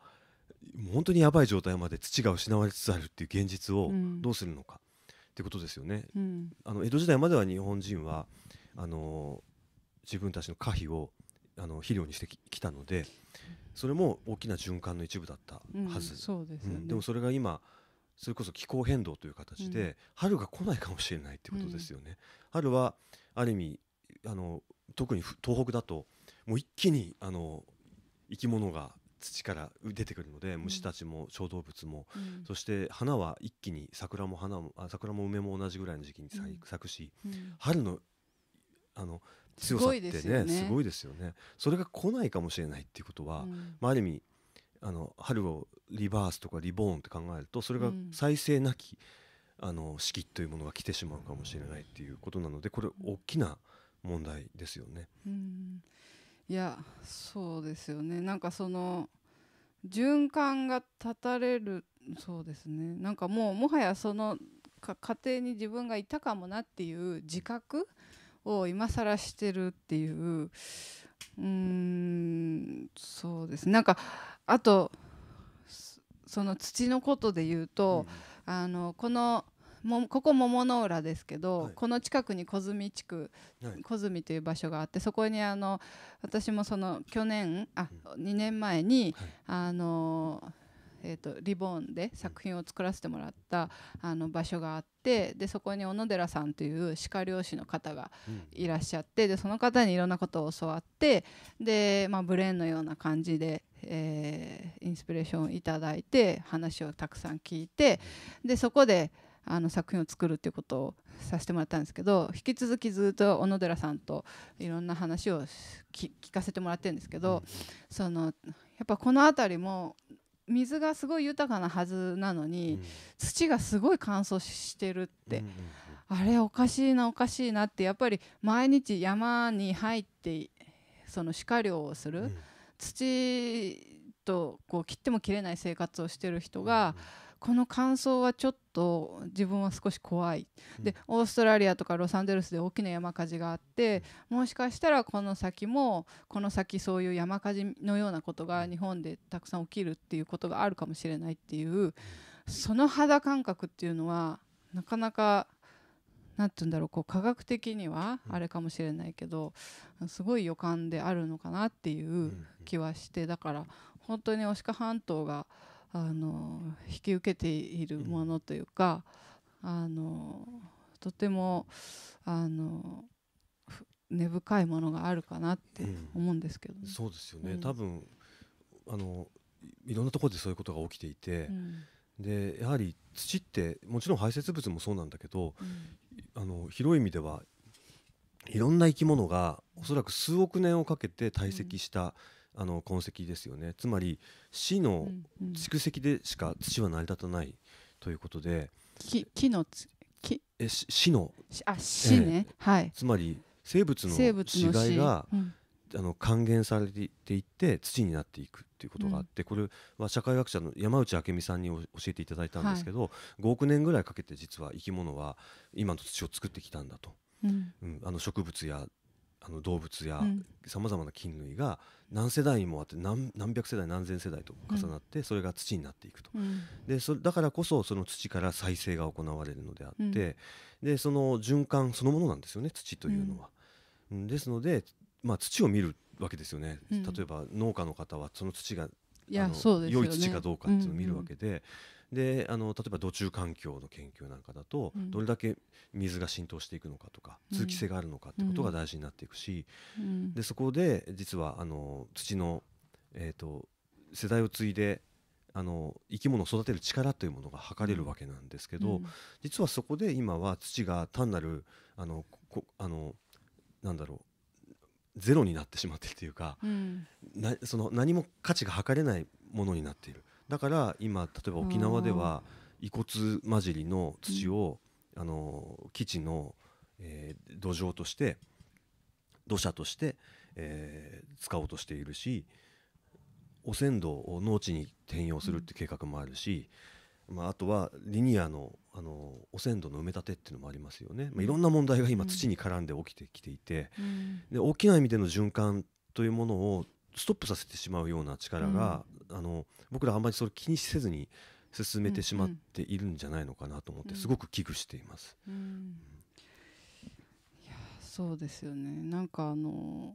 本当にやばい状態まで土が失われつつあるっていう現実をどうするのか、ってことですよね、うん、あの江戸時代までは日本人はあの自分たちの可否をあの肥料にしてきたのでそれも大きな循環の一部だったはず、うんでね、でもそれが今それこそ気候変動という形で、春が来ないかもしれないってことですよね。春はある意味あの特に東北だともう一気にあの生き物が土から出てくるので虫たちも小動物も、うん、そして花は一気に桜も花も桜も梅も同じぐらいの時期に咲くし、うん、春のあの強さってねすごいですよね、ね、それが来ないかもしれないっていうことは、うん、まあ、ある意味あの春をリバースとかリボーンって考えるとそれが再生なき、あの四季というものが来てしまうかもしれないっていうことなのでこれ大きな問題ですよね。うんいやそうですよねなんかその循環が断たれるそうですねなんかもうもはやその家庭に自分がいたかもなっていう自覚を今更してるっていううんそうですなんかあとその土のことで言うと、うん、あのこの「もここ桃の浦ですけど、はい、この近くに小住地区、はい、小住という場所があってそこにあの私もその去年あ、うん、2年前に、はい、あのえーと、リボンで作品を作らせてもらった、うん、あの場所があってでそこに小野寺さんという歯科漁師の方がいらっしゃって、うん、でその方にいろんなことを教わってで、まあ、ブレーンのような感じでえー、インスピレーションいただいて話をたくさん聞いてでそこであの作品を作るっていうことをさせてもらったんですけど引き続きずっと小野寺さんといろんな話を聞かせてもらってるんですけどそのやっぱこの辺りも水がすごい豊かなはずなのに、土がすごい乾燥してるって、あれおかしいなおかしいなってやっぱり毎日山に入ってその歯科漁をする、土とこう切っても切れない生活をしてる人が。うんこの感想はちょっと自分は少し怖い、でオーストラリアとかロサンゼルスで大きな山火事があってもしかしたらこの先もこの先そういう山火事のようなことが日本でたくさん起きるっていうことがあるかもしれないっていうその肌感覚っていうのはなかなか何て言うんだろうこう科学的にはあれかもしれないけど、すごい予感であるのかなっていう気はしてだから本当に牡鹿半島が。あの引き受けているものというか、あのとてもあの根深いものがあるかなって思うんですけど、ねうん、そうですよね、うん、多分あのいろんなところでそういうことが起きていて、うん、でやはり土ってもちろん排泄物もそうなんだけど、あの広い意味ではいろんな生き物がおそらく数億年をかけて堆積した、うんあの痕跡ですよねつまり死の蓄積でしか土は成り立たないということで、うんうん、木木の木え死のあ死ね、えー、はいつまり生物の死骸が、うん、あの還元されていって土になっていくっていうことがあって、うん、これは社会学者の山内明美さんに教えていただいたんですけど、はい、5億年ぐらいかけて実は生き物は今の土を作ってきたんだと、うん、うん、あの植物やあの動物やさまざまな菌類が何世代にもあって何百世代何千世代と重なってそれが土になっていくと、うん、でそだからこそその土から再生が行われるのであって、うん、でその循環そのものなんですよね土というのは。うん、ですので、まあ、土を見るわけですよね、例えば農家の方はその土が、ね、良い土かどうかっていうのを見るわけで。うんうんであの例えば土中環境の研究なんかだと、うん、どれだけ水が浸透していくのかとか通気性があるのかってことが大事になっていくし、うん、でそこで実はあの土の、えーと、世代を継いであの生き物を育てる力というものが測れるわけなんですけど、実はそこで今は土が単なるあのこあのなんだろうゼロになってしまっているというか、うん、なその何も価値が測れないものになっているだから今例えば沖縄では遺骨混じりの土を、あの基地の、えー、土壌として土砂として、えー、使おうとしているし汚染土を農地に転用するって計画もあるし、うん、まあ、あとはリニアのあの汚染土の埋め立てっていうのもありますよね、まあ、いろんな問題が今土に絡んで起きてきていて、うん、で大きな意味での循環というものをストップさせてしまうような力が、うん、あの僕らあんまりそれ気にせずに進めてしまっているんじゃないのかなと思って、すごく危惧しています。いやそうですよねなんかあの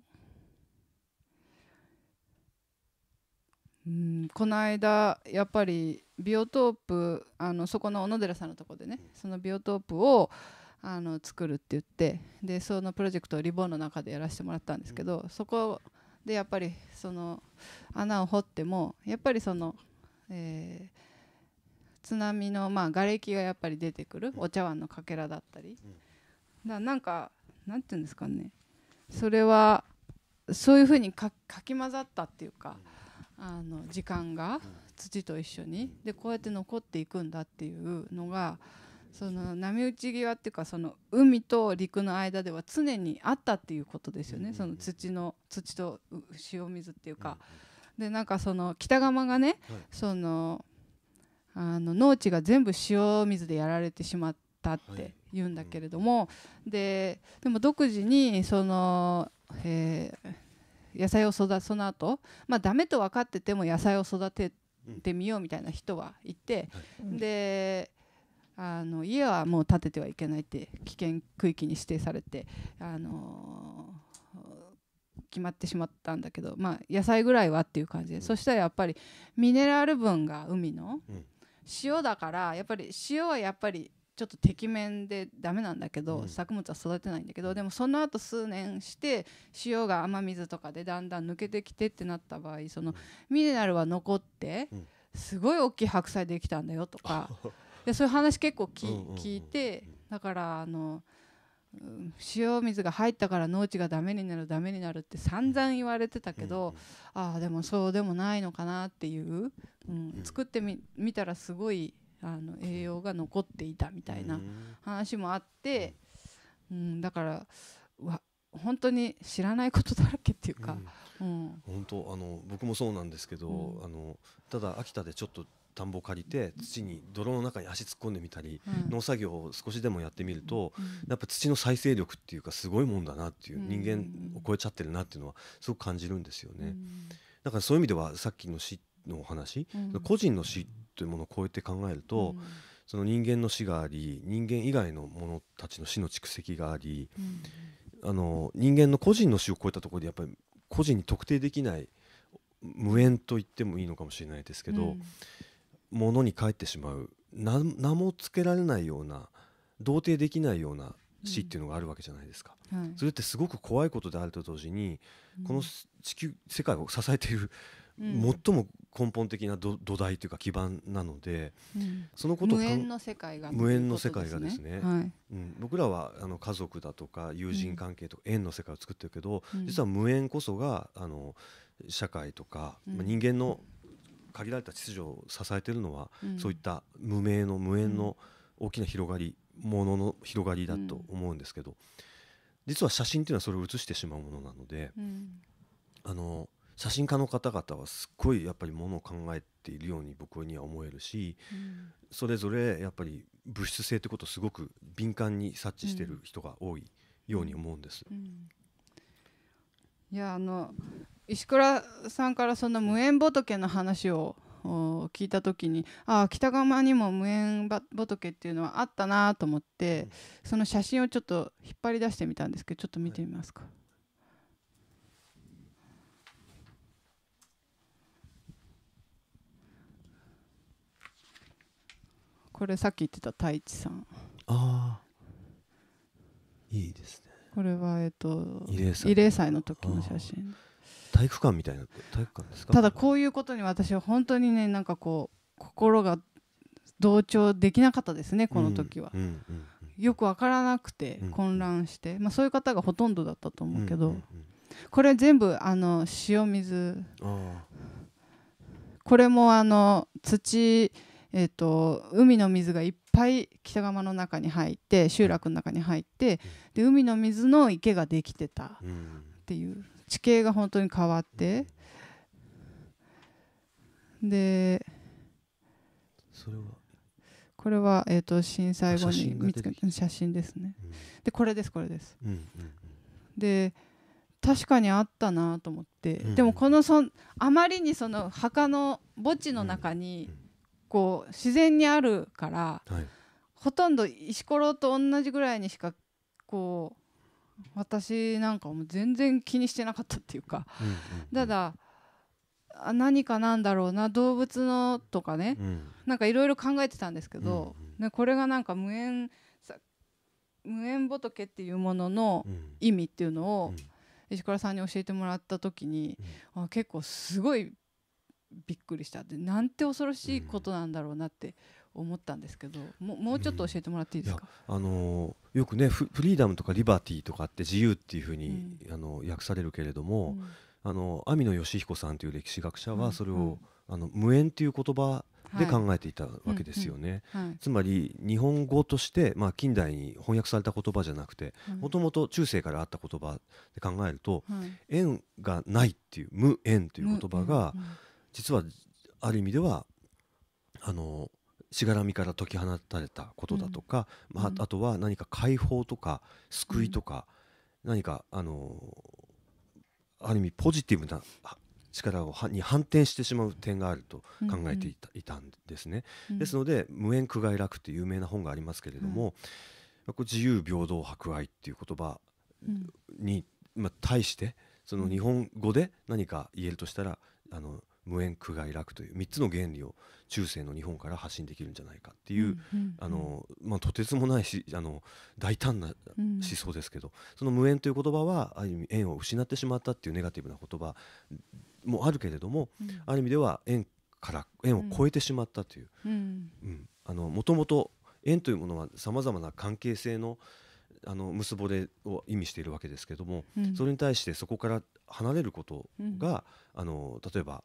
うん、この間やっぱりビオトープあのそこの小野寺さんのところでねそのビオトープをあの作るって言ってでそのプロジェクトをリボンの中でやらせてもらったんですけど、うん、そこでやっぱりその穴を掘ってもやっぱりその、えー、津波のまあ瓦礫がやっぱり出てくるお茶碗のかけらだったり、だなんかなんて言うんですかねそれはそういうふうにかかき混ざったっていうか、あの時間が土と一緒にでこうやって残っていくんだっていうのが。その波打ち際っていうかその海と陸の間では常にあったっていうことですよね、その土の土と塩水っていうか、でなんかその北釜がね、はい、そのあの農地が全部塩水でやられてしまったって言うんだけれども、はい、ででも独自にその、えー、野菜を育その後、まあダメと分かってても野菜を育ててみようみたいな人はいて、であの家はもう建ててはいけないって危険区域に指定されて、あの決まってしまったんだけど、まあ、野菜ぐらいはっていう感じで、うん、そしたらやっぱりミネラル分が海の、うん、塩だからやっぱり塩はやっぱりちょっとてきめんでダメなんだけど、うん、作物は育てないんだけどでもその後数年して塩が雨水とかでだんだん抜けてきてってなった場合そのミネラルは残って。すごい大きい白菜できたんだよとか *laughs* でそういう話結構き、聞いてだからあの塩水が入ったから農地がダメになるダメになるって散々言われてたけど、うん、ああでもそうでもないのかなっていう、うん、作ってみ見たらすごいあの栄養が残っていたみたいな話もあって、うん、うん、だからわ本当に知らないことだらけっていうか、うん、うん、本当あの僕もそうなんですけど、あのただ秋田でちょっと田んぼを借りて土に泥の中に足突っ込んでみたり、農作業を少しでもやってみると、やっぱ土の再生力っていうかすごいもんだなっていう、人間を超えちゃってるなっていうのはすごく感じるんですよね。だからそういう意味ではさっきの死のお話、個人の死というものを超えて考えると、その人間の死があり人間以外の者たちの死の蓄積があり、あの人間の個人の死を超えたところでやっぱり個人に特定できない無縁と言ってもいいのかもしれないですけど、ものに返ってしまう名もつけられないような同定できないような死っていうのがあるわけじゃないですか、うんはい、それってすごく怖いことであると同時に、この地球世界を支えている、最も根本的な土台というか基盤なので、そのことを無縁の世界が無縁の世界がですね、はい、うん、僕らはあの家族だとか友人関係とか縁の世界を作ってるけど、実は無縁こそがあの社会とか、まあ、人間の、限られた秩序を支えているのは、うん、そういった無名の無縁の大きな広がり、ものの広がりだと思うんですけど、実は写真っていうのはそれを写してしまうものなので、あの写真家の方々はすっごいやっぱりものを考えているように僕には思えるし、それぞれやっぱり物質性ってことをすごく敏感に察知してる人が多いように思うんです。うんいやあの石倉さんからその無縁仏の話を聞いた時にああ北釜にも無縁仏っていうのはあったなと思って、うん、その写真をちょっと引っ張り出してみたんですけどちょっと見てみますか。はいこれさっき言ってた太一さんああいいですねこれはえっと慰霊祭の時の写真体育館みたいな体育館ですかただこういうことに私は本当にねなんかこう心が同調できなかったですねこの時は、よく分からなくて混乱して、まあ、そういう方がほとんどだったと思うけど、これ全部あの塩水これもあの土えーと、海の水がいっぱい北釜の中に入って集落の中に入ってで海の水の池ができてたっていう地形が本当に変わってでそれはこれは、えーと、震災後に見つけた写真ですね、うん、でこれですこれです、うんうんうん、で確かにあったなと思って、うん、でもこのそあまりにその墓の墓地の中に、うんうんこう自然にあるから、はい、ほとんど石ころと同じぐらいにしかこう私なんかも全然気にしてなかったっていうか、うんうんうん、ただ何かなんだろうな動物のとかね、うん、なんかいろいろ考えてたんですけど、うんうん、ね、これがなんか無縁無縁仏っていうものの意味っていうのを、石倉さんに教えてもらった時に、うん、あ結構すごいびっくりしたってなんて恐ろしいことなんだろうなって思ったんですけど、ももうちょっと教えてもらっていいですか、うん、あのー、よくねフリーダムとかリバティとかって自由っていうふうに、うん、あの訳されるけれども、うん、あの網野義彦さんという歴史学者はそれを、うんうん、あの無縁という言葉で考えていたわけですよね、つまり日本語として、まあ、近代に翻訳された言葉じゃなくてもともと中世からあった言葉で考えると、はい、縁がないっていう無縁という言葉が、うんうんうん実はある意味ではあのしがらみから解き放たれたことだとか、うん、まあ、あとは何か解放とか救いとか、うん、何かあのある意味ポジティブな力をに反転してしまう点があると考えていたうんいたんですね。ですので「無縁苦害楽」って有名な本がありますけれども、うん、自由平等博愛っていう言葉に、まあ、対してその日本語で何か言えるとしたら、あの無縁苦害楽という3つの原理を中世の日本から発信できるんじゃないかっていう、あのまあ、とてつもないしあの大胆な思想ですけど、うん、その無縁という言葉はある意味縁を失ってしまったっていうネガティブな言葉もあるけれども、うん、ある意味では縁から縁を超えてしまったというもともと縁というものはさまざまな関係性のあの結ぼれを意味しているわけですけども、うん、それに対してそこから離れることが、あの例えば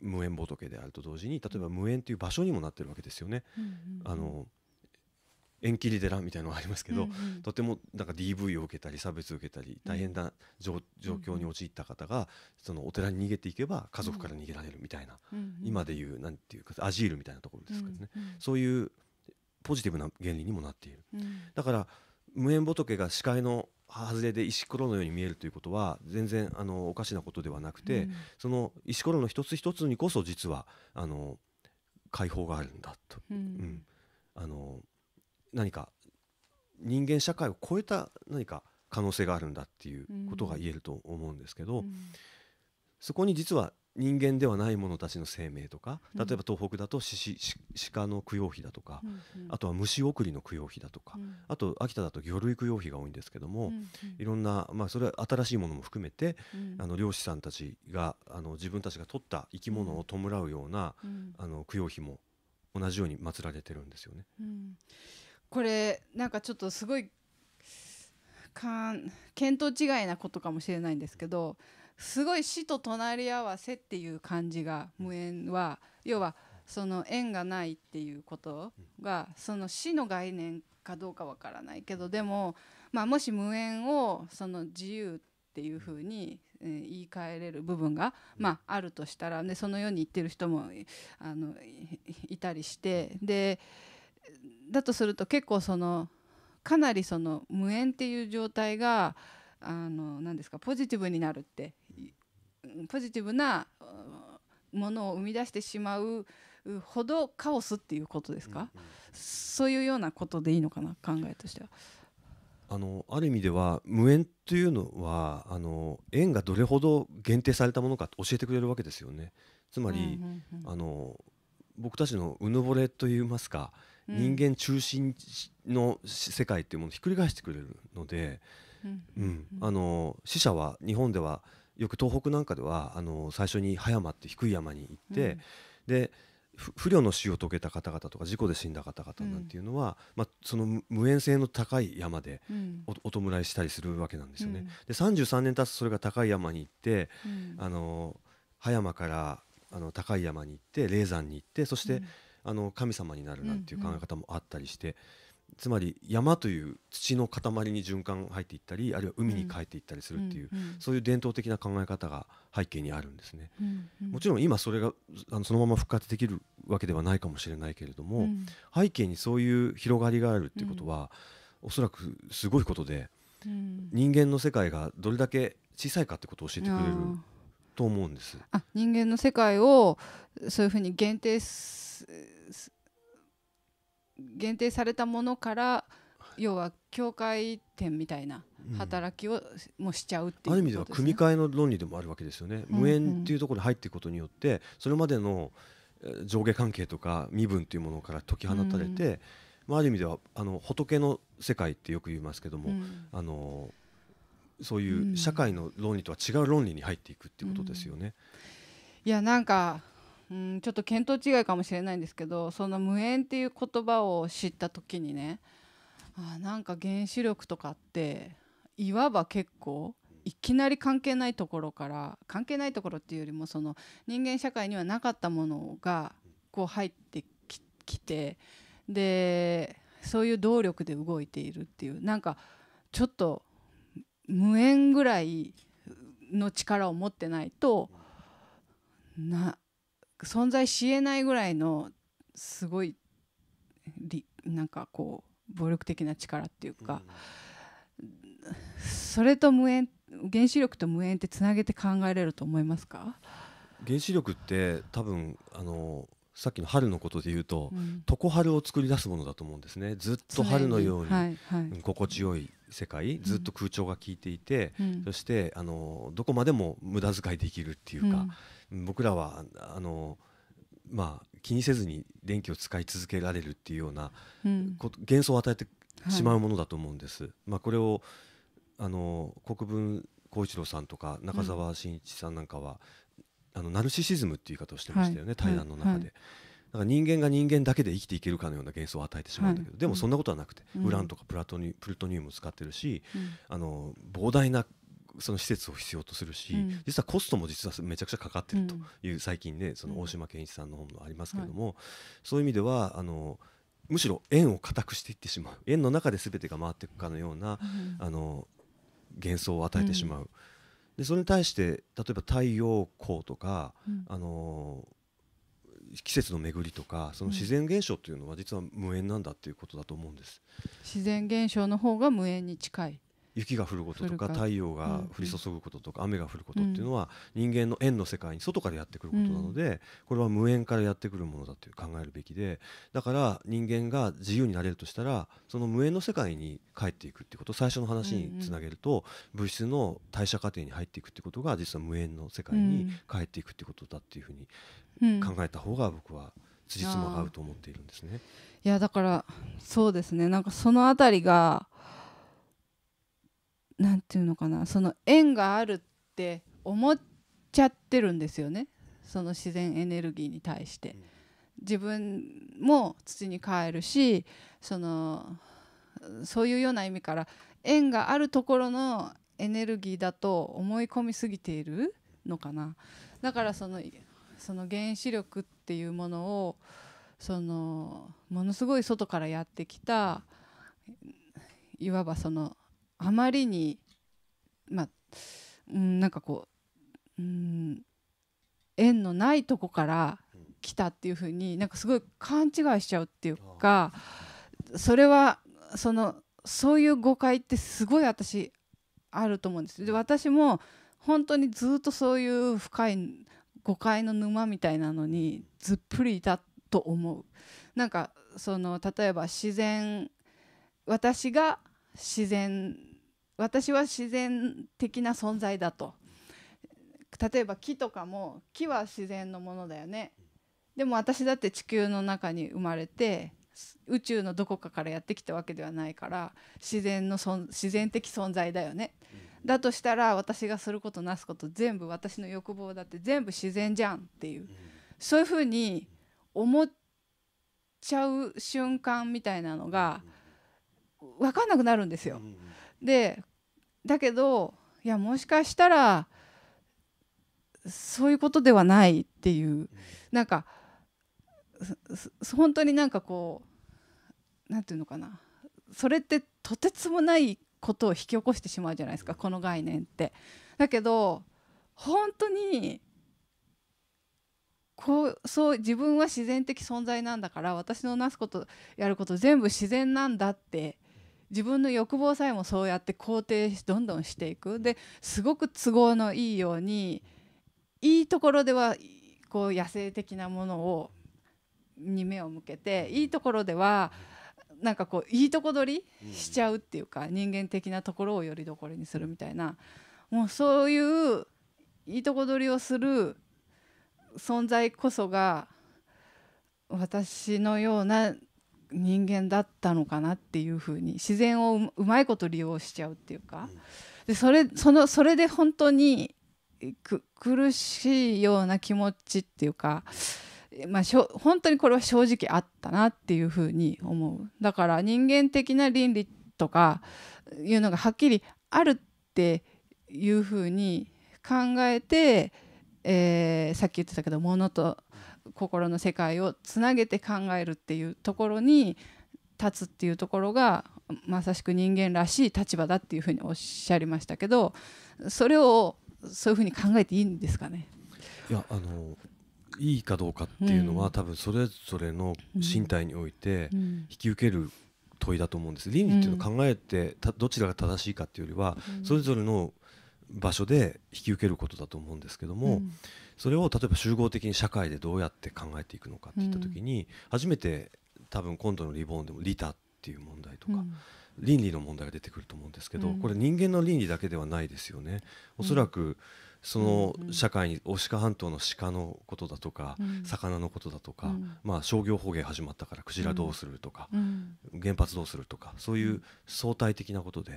無縁仏であると同時に例えば無縁という場所にもなってるわけですよね。うんうんあの縁切り寺みたいなのがありますけど、うんうん、とてもなんか DV を受けたり差別を受けたり大変な状状況に陥った方がそのお寺に逃げていけば家族から逃げられるみたいな、うんうん、今でいうなんていうかアジールみたいなところですけどね、うんうん、そういうポジティブな原理にもなっている。だから無縁仏が視界の外れで石ころのように見えるということは全然あのおかしなことではなくて、うん、その石ころの一つ一つにこそ実はあの解放があるんだと、うん、うん、あの何か人間社会を超えた何か可能性があるんだっていうことが言えると思うんですけど、うん、そこに実は人間ではない者たちの生命とか例えば東北だと鹿の供養費だとか、うんうん、あとは虫送りの供養費だとか、うん、あと秋田だと魚類供養費が多いんですけども、うんうん、いろんな、まあ、それは新しいものも含めて、うん、あの漁師さんたちがあの自分たちが取った生き物を弔うような、うん、あの供養費も同じように祀られてるんですよね。これなんかちょっとすごい見当違いなことかもしれないんですけど。すごい死と隣り合わせっていう感じが無縁は要はその縁がないっていうことがその死の概念かどうかわからないけどでも、まあ、もし無縁をその自由っていうふうに、え言い換えれる部分が、まあ、あるとしたらでそのように言ってる人もあのいたりしてでだとすると結構そのかなりその無縁っていう状態があの何ですかポジティブになるってポジティブなものを生み出してしまうほどカオスっていうことですか、うんうん、そういうようなことでいいのかな考えとしては。あのある意味では無縁というのはあの縁がどれほど限定されたものか教えてくれるわけですよね。つまり、うんうんうん、あの僕たちのうぬぼれといいますか、人間中心の世界っていうものをひっくり返してくれるので、うん、うん、あの死者は日本では「よく東北なんかではあの最初に葉山って低い山に行って、うん、で不慮の死を遂げた方々とか事故で死んだ方々なんていうのは、うん、まあ、その無縁性の高い山でお弔いしたりするわけなんですよね。うん、で33年経つとそれが高い山に行って、あの葉山からあの高い山に行って霊山に行ってそして、あの神様になるなんていう考え方もあったりして、つまり山という土の塊に循環入っていったりあるいは海に帰っていったりするっていう、うん、そういう伝統的な考え方が背景にあるんですね。うんうん、もちろん今それがあのそのまま復活できるわけではないかもしれないけれども、うん、背景にそういう広がりがあるっていうことは、うん、おそらくすごいことで、人間の世界がどれだけ小さいかってことを教えてくれると思うんです。あ人間の世界をそういうふうに限定す限定されたものから要は境界点みたいな働きをもしちゃうっていう、ねうん、ある意味では組み替えの論理でもあるわけですよね。無縁っていうところに入っていくことによってそれまでの上下関係とか身分というものから解き放たれて、まあ、ある意味ではあの仏の世界ってよく言いますけども、あのそういう社会の論理とは違う論理に入っていくっていうことですよね。いやなんかうんちょっと見当違いかもしれないんですけどその無縁っていう言葉を知った時にねあなんか原子力とかっていわば結構いきなり関係ないところから関係ないところっていうよりもその人間社会にはなかったものがこう入ってきてでそういう動力で動いているっていうなんかちょっと無縁ぐらいの力を持ってないとな存在しえないぐらいのすごいなんかこう暴力的な力っていうか、うん、それと無縁原子力と無縁ってつなげて考えれると思いますか原子力って多分あのさっきの春のことで言うと、うん、常春を作り出すものだと思うんですねずっと春のように、はいはい、心地よい世界、ずっと空調が効いていて、うん、そしてあのどこまでも無駄遣いできるっていうか、僕らはあの、まあ、気にせずに電気を使い続けられるっていうような、うん、幻想を与えてしまうものだと思うんです。はい、まあ、これをあの国分光一郎さんとか中澤真一さんなんかは、うん、あのナルシシズムっていう言い方をしてましたよね、はい、対談の中で。だから人間が人間だけで生きていけるかのような幻想を与えてしまうんだけど、はい、でもそんなことはなくて、うん、ウランとかプラトニプルトニウムを使ってるし、うん、あの膨大なその施設を必要とするし、うん、実はコストも実はめちゃくちゃかかってるという最近ねその大島健一さんの本もありますけれども、はい、そういう意味ではあのむしろ円を固くしていってしまう円の中で全てが回っていくかのような、あの幻想を与えてしまう。でそれに対して例えば太陽光とか、あの季節の巡りとかその自然現象というのは実は無縁なんだっていうことだと思うんです、うん、自然現象の方が無縁に近い雪が降ることとか太陽が降り注ぐこととか雨が降ることっていうのは人間の縁の世界に外からやってくることなのでこれは無縁からやってくるものだという考えるべきでだから人間が自由になれるとしたらその無縁の世界に帰っていくっていうこと最初の話につなげると物質の代謝過程に入っていくってことが実は無縁の世界に帰っていくってことだっていうふうに考えた方が僕は辻褄が合うと思っているんですね。いやだからそうですねなんかその辺りがんていうのかなその縁があるって思っちゃってるんですよねその自然エネルギーに対して。自分も土に帰るしそのそういうような意味から縁があるところのエネルギーだと思い込みすぎているのかなだからそのその原子力っていうものをそのものすごい外からやってきたいわばそのあまりにまあんなんかこううん縁のないとこから来たっていうふうになんかすごい勘違いしちゃうっていうかそれはそのそういう誤解ってすごい私あると思うんですで私も本当にずっとそういう深い誤解の沼みたいなのにずっぷりいたと思うなんかその例えば自然私が自然私は自然的な存在だと例えば木とかも木は自然のものだよねでも私だって地球の中に生まれて宇宙のどこかからやってきたわけではないから自然の自然的存在だよね、うん、だとしたら私がすることなすこと全部私の欲望だって全部自然じゃんっていう、うん、そういうふうに思っちゃう瞬間みたいなのが分かんなくなるんですよ。うん、でだけどいやもしかしたらそういうことではないっていうなんか本当になんかこう何て言うのかなそれってとてつもないことを引き起こしてしまうじゃないですかこの概念って。だけど本当にこうそう自分は自然的存在なんだから私のなすことやること全部自然なんだって自分の欲望さえもそうやって肯定しどんどんしていくですごく都合のいいようにいいところではこう野生的なものをに目を向けていいところではなんかこういいとこ取りしちゃうっていうか、うん、人間的なところをよりどころにするみたいなもうそういういいとこ取りをする存在こそが私のような人間だったのかなっていうふうに自然をうまいこと利用しちゃうっていうかでそれそのそれで本当に苦しいような気持ちっていうか、まあ、しょ本当にこれは正直あったなっていうふうに思うだから人間的な倫理とかいうのがはっきりあるっていうふうに考えて、えー、さっき言ってたけど物と心の世界をつなげて考えるっていうところに立つっていうところがまさしく人間らしい立場だっていうふうにおっしゃりましたけどそれをそういうふうに考えていいんですかねいやあのいいかどうかっていうのは、うん、多分それぞれの身体において引き受ける問いだと思うんです、うん、倫理っていうのを考えてどちらが正しいかっていうよりは、うん、それぞれの場所で引き受けることだと思うんですけども、それを例えば集合的に社会でどうやって考えていくのかっていった時に、初めて多分今度のリボーンでも利他っていう問題とか、倫理の問題が出てくると思うんですけど、これ人間の倫理だけではないですよね。おそらく、その社会に牡鹿半島の鹿のことだとか、魚のことだとか、まあ、商業捕鯨始まったからクジラどうするとか、原発どうするとかそういう相対的なことで,、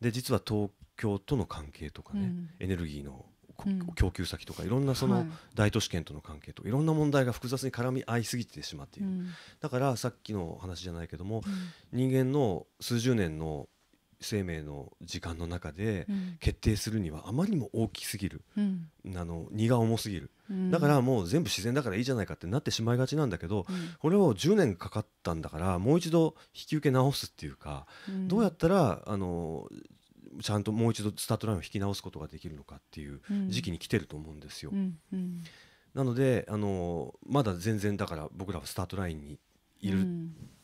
で実は東京との関係とかね、エネルギーの供給先とかいろんなその大都市圏との関係とかいろんな問題が複雑に絡み合いすぎてしまっている、だからさっきの話じゃないけども、人間の数十年の生命の時間の中で決定するにはあまりにも大きすぎる、うん、あの荷が重すぎる、うん、だからもう全部自然だからいいじゃないかってなってしまいがちなんだけど、うん、これを10年かかったんだからもう一度引き受け直すっていうか、どうやったらあのちゃんともう一度スタートラインを引き直すことができるのかっていう時期に来てると思うんですよ。うんうん、なのであのまだ全然だから僕らはスタートラインにいる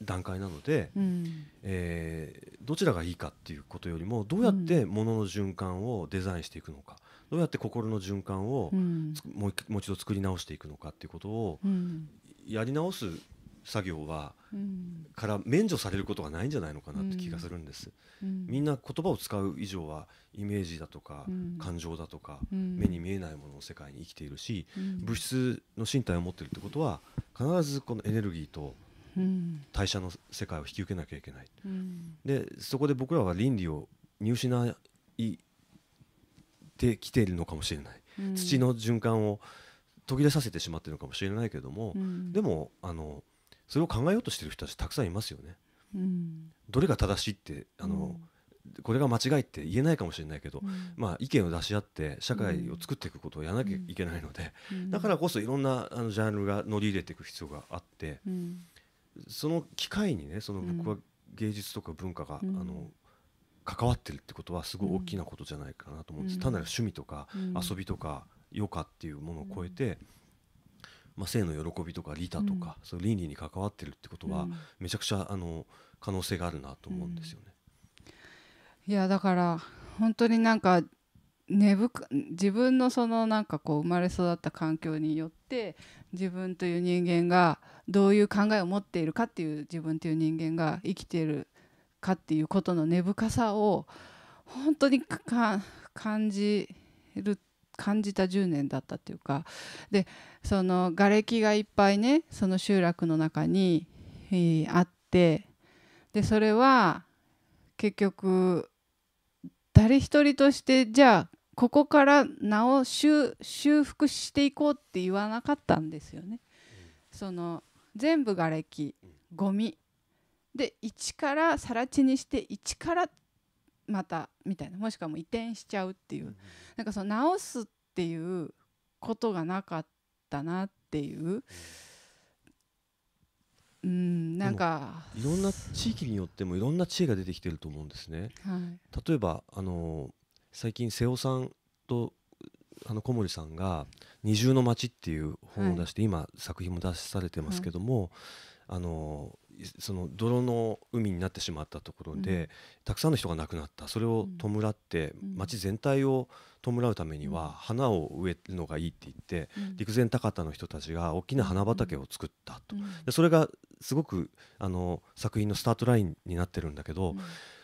段階なので、うん、えー、どちらがいいかっていうことよりもどうやってものの循環をデザインしていくのか、どうやって心の循環をもう一度作り直していくのかっていうことをやり直す作業は、から免除されることがないんじゃないのかなって気がするんです、みんな言葉を使う以上はイメージだとか、感情だとか、目に見えないものの世界に生きているし、物質の身体を持ってるってことは必ずこのエネルギーと代謝の世界を引き受けなきゃいけない、でそこで僕らは倫理を見失いてきているのかもしれない、土の循環を途切れさせてしまってるのかもしれないけども、でもあのそれを考えようとしてる人たちたくさんいますよね。うん、どれが正しいってあの、うん、これが間違いって言えないかもしれないけど、うん、まあ、意見を出し合って社会を作っていくことをやらなきゃいけないので、だからこそいろんなあのジャンルが乗り入れていく必要があって、その機会にねその僕は芸術とか文化が、あの関わってるってことはすごい大きなことじゃないかなと思うんです、単なる趣味とか遊びとか余暇っていうものを超えて、まあ、性の喜びとか利他とか、うん、その倫理に関わってるってことは、めちゃくちゃあの可能性があるなと思うんですよね。いやだから本当になんか根深自分のそのなんかこう生まれ育った環境によって自分という人間がどういう考えを持っているかっていう自分という人間が生きているかっていうことの根深さを本当に感じる感じた10年だったっていうかでその瓦礫がいっぱいねその集落の中に、えー、あってでそれは結局誰一人としてじゃあここから名を修復していこうって言わなかったんですよね。その全部瓦礫ゴミで一から更地にして一からまたみたいなもしくはもう移転しちゃうっていう、うん、なんかその直すっていうことがなかったなっていう。うん、なんかいろんな地域によってもいろんな知恵が出てきてると思うんですね。はい、例えば、あのー、最近瀬尾さんとあの小森さんが「二重の町」っていう本を出して、はい、今作品も出されてますけども、はい、あのーその泥の海になってしまったところで、うん、たくさんの人が亡くなったそれを弔って、うん、町全体を弔うためには花を植えるのがいいって言って、うん、陸前高田の人たちが大きな花畑を作ったと、でそれがすごくあの作品のスタートラインになってるんだけど、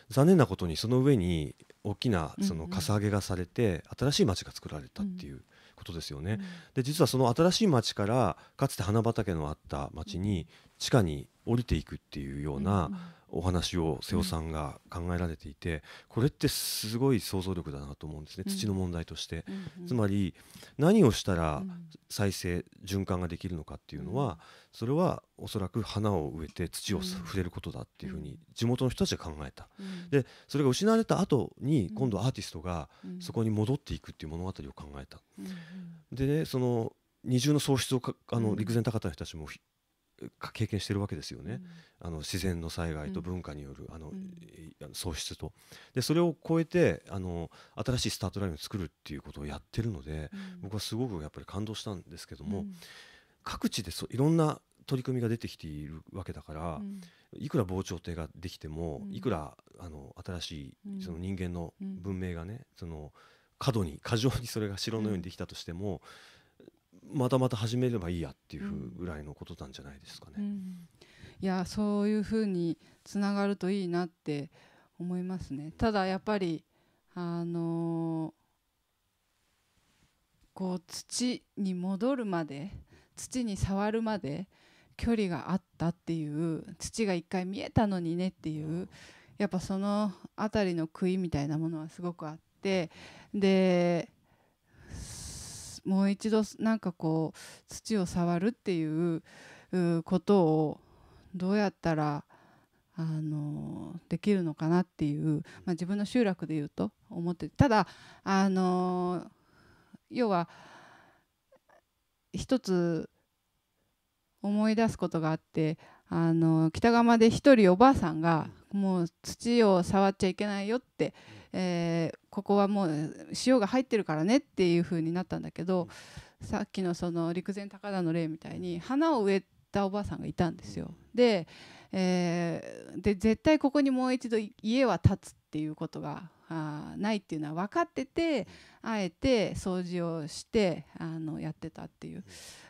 残念なことにその上に大きなそのかさ上げがされて、新しい町が作られたっていうことですよね。で実はその新しい町からかつて花畑のあった町に地下に降りていくっていうような、お話を瀬尾さんが考えられていて、これってすごい想像力だなと思うんですね、土の問題として、つまり何をしたら再生循環ができるのかっていうのは、それはおそらく花を植えて土を触れることだっていうふうに地元の人たちが考えた、でそれが失われた後に今度アーティストがそこに戻っていくっていう物語を考えた。でねその二重の喪失をあの陸前高田の人たちも経験してるわけですよね、うん、あの自然の災害と文化による、あの、喪失とでそれを超えてあの新しいスタートラインを作るっていうことをやってるので、うん、僕はすごくやっぱり感動したんですけども、各地でそいろんな取り組みが出てきているわけだから、いくら防潮堤ができても、いくらあの新しいその人間の文明がね、その過度に過剰にそれが城のようにできたとしても、またまた始めればいいやっていうぐらいのことなんじゃないですかね。うん、いやそういうふうにつながるといいなって思いますね。ただやっぱりあのこう土に戻るまで土に触るまで距離があったっていう土が一回見えたのにねっていうやっぱその辺りの杭みたいなものはすごくあってでもう一度なんかこう土を触るっていうことをどうやったらあのできるのかなっていう、まあ、自分の集落で言うと思ってただあの要は一つ思い出すことがあってあの北釜で一人おばあさんがもう土を触っちゃいけないよって、えー、ここはもう塩が入ってるからねっていう風になったんだけどさっきのその陸前高田の例みたいに花を植えたおばあさんがいたんですよ。で,、えー、で絶対ここにもう一度家は建つっていうことがあないっていうのは分かっててあえて掃除をしてあのやってたっていう。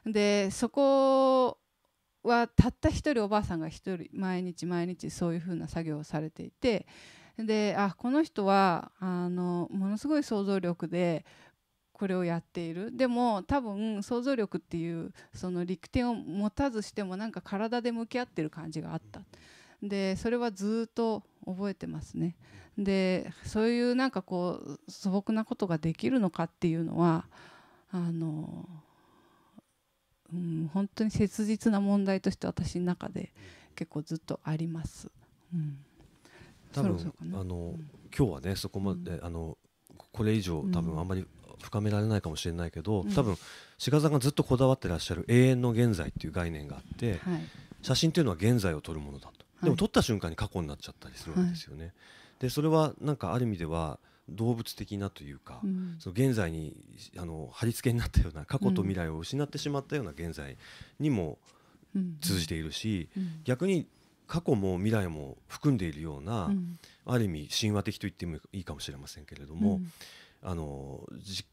でそこはたった一人おばあさんが一人毎日毎日そういうふうな作業をされていてであこの人はあのものすごい想像力でこれをやっているでも多分想像力っていうその力点を持たずしてもなんか体で向き合ってる感じがあったでそれはずっと覚えてますねでそういうなんかこう素朴なことができるのかっていうのはあの、うん、本当に切実な問題として私の中で結構ずっとあります。うん多分あの今日はねそこまで、あのこれ以上多分あんまり深められないかもしれないけど、多分志賀さんがずっとこだわってらっしゃる永遠の現在っていう概念があって、写真というのは現在を撮るものだと、でも撮った瞬間に過去になっちゃったりするわけですよね。でそれはなんかある意味では動物的なというか、うん、その現在にあの貼り付けになったような過去と未来を失ってしまったような現在にも通じているし、うんうん、逆に過去も未来も含んでいるような、うん、ある意味神話的と言ってもいいかもしれませんけれども、うん、あの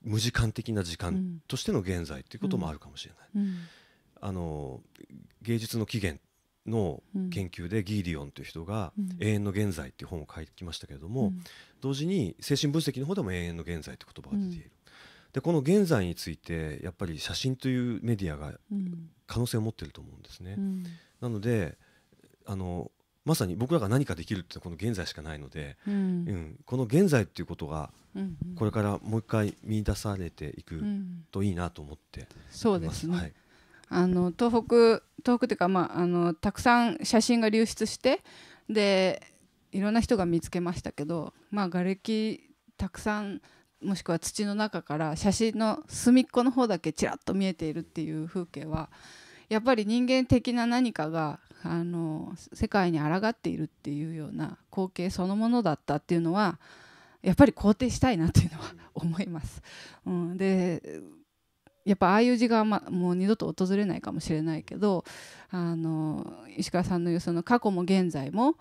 無時間的な時間としての現在ということもあるかもしれない。あの芸術の起源の研究でギーディオンという人が「永遠の現在」っていう本を書いてきましたけれども、同時に精神分析の方でも「永遠の現在」って言葉が出ている。でこの現在についてやっぱり写真というメディアが可能性を持ってると思うんですね。なのであのまさに僕らが何かできるってこの現在しかないので、うん、うん、この現在っていうことがこれからもう一回見出されていくといいなと思ってそうですね、はい、あの東北東北というか、まあ、あのたくさん写真が流出してでいろんな人が見つけましたけど、まあ、瓦礫たくさんもしくは土の中から写真の隅っこの方だけちらっと見えているっていう風景はやっぱり人間的な何かがあの世界に抗っているっていうような光景そのものだったっていうのはやっぱり肯定したいなっていうのは思います。うん、でやっぱああいう字が、ま、もう二度と訪れないかもしれないけどあの石川さんの言うその過去も現在も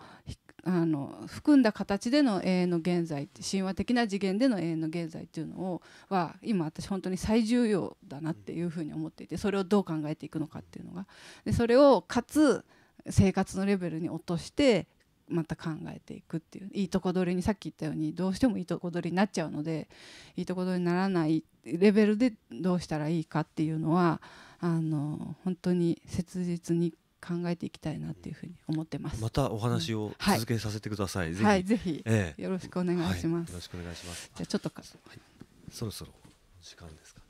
あの含んだ形での永遠の現在神話的な次元での永遠の現在っていうのをは今私本当に最重要だなっていうふうに思っていてそれをどう考えていくのかっていうのがでそれをかつ生活のレベルに落としてまた考えていくっていういいとこ取りにさっき言ったようにどうしてもいいとこ取りになっちゃうのでいいとこ取りにならないレベルでどうしたらいいかっていうのはあの本当に切実に考えていきたいなというふうに思ってます。またお話を続けさせてください。はい、ぜひ、ええ、よろしくお願いします、はい、よろしくお願いします。じゃちょっとか、はい、そろそろ時間ですか。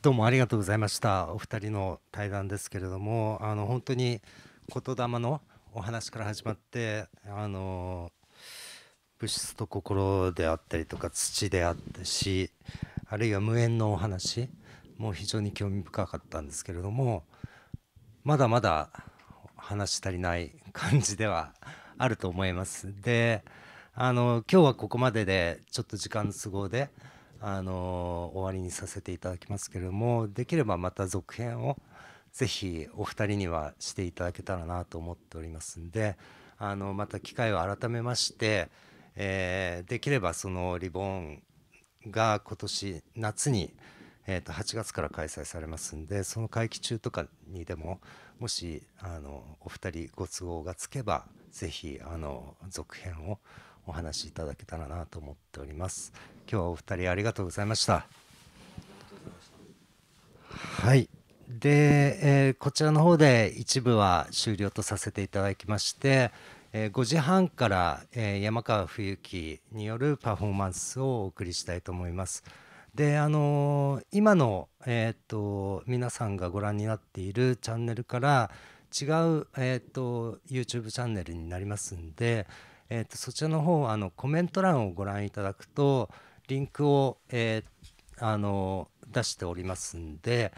どうもありがとうございました。お二人の対談ですけれども、あの本当に言霊のお話から始まって、あの物質と心であったりとか土であったしあるいは無縁のお話も非常に興味深かったんですけれどもまだまだ話足りない感じではあると思います。であの今日はここまででちょっと時間の都合であの終わりにさせていただきますけれどもできればまた続編をぜひお二人にはしていただけたらなと思っておりますんであのまた機会を改めましてえー、できればそのリボンが今年夏に、えー、と8月から開催されますんでその会期中とかにでももしあのお二人ご都合がつけばぜひあの続編をお話しいただけたらなと思っております今日はお二人ありがとうございましたはいで、えー、こちらの方で一部は終了とさせていただきましてえー、5時半から、えー、山川冬樹によるパフォーマンスをお送りしたいと思います。であのー、今の、えーと皆さんがご覧になっているチャンネルから違う、えーと YouTube チャンネルになりますんで、えーとそちらの方あのコメント欄をご覧いただくとリンクを、えー、あの出しておりますんで、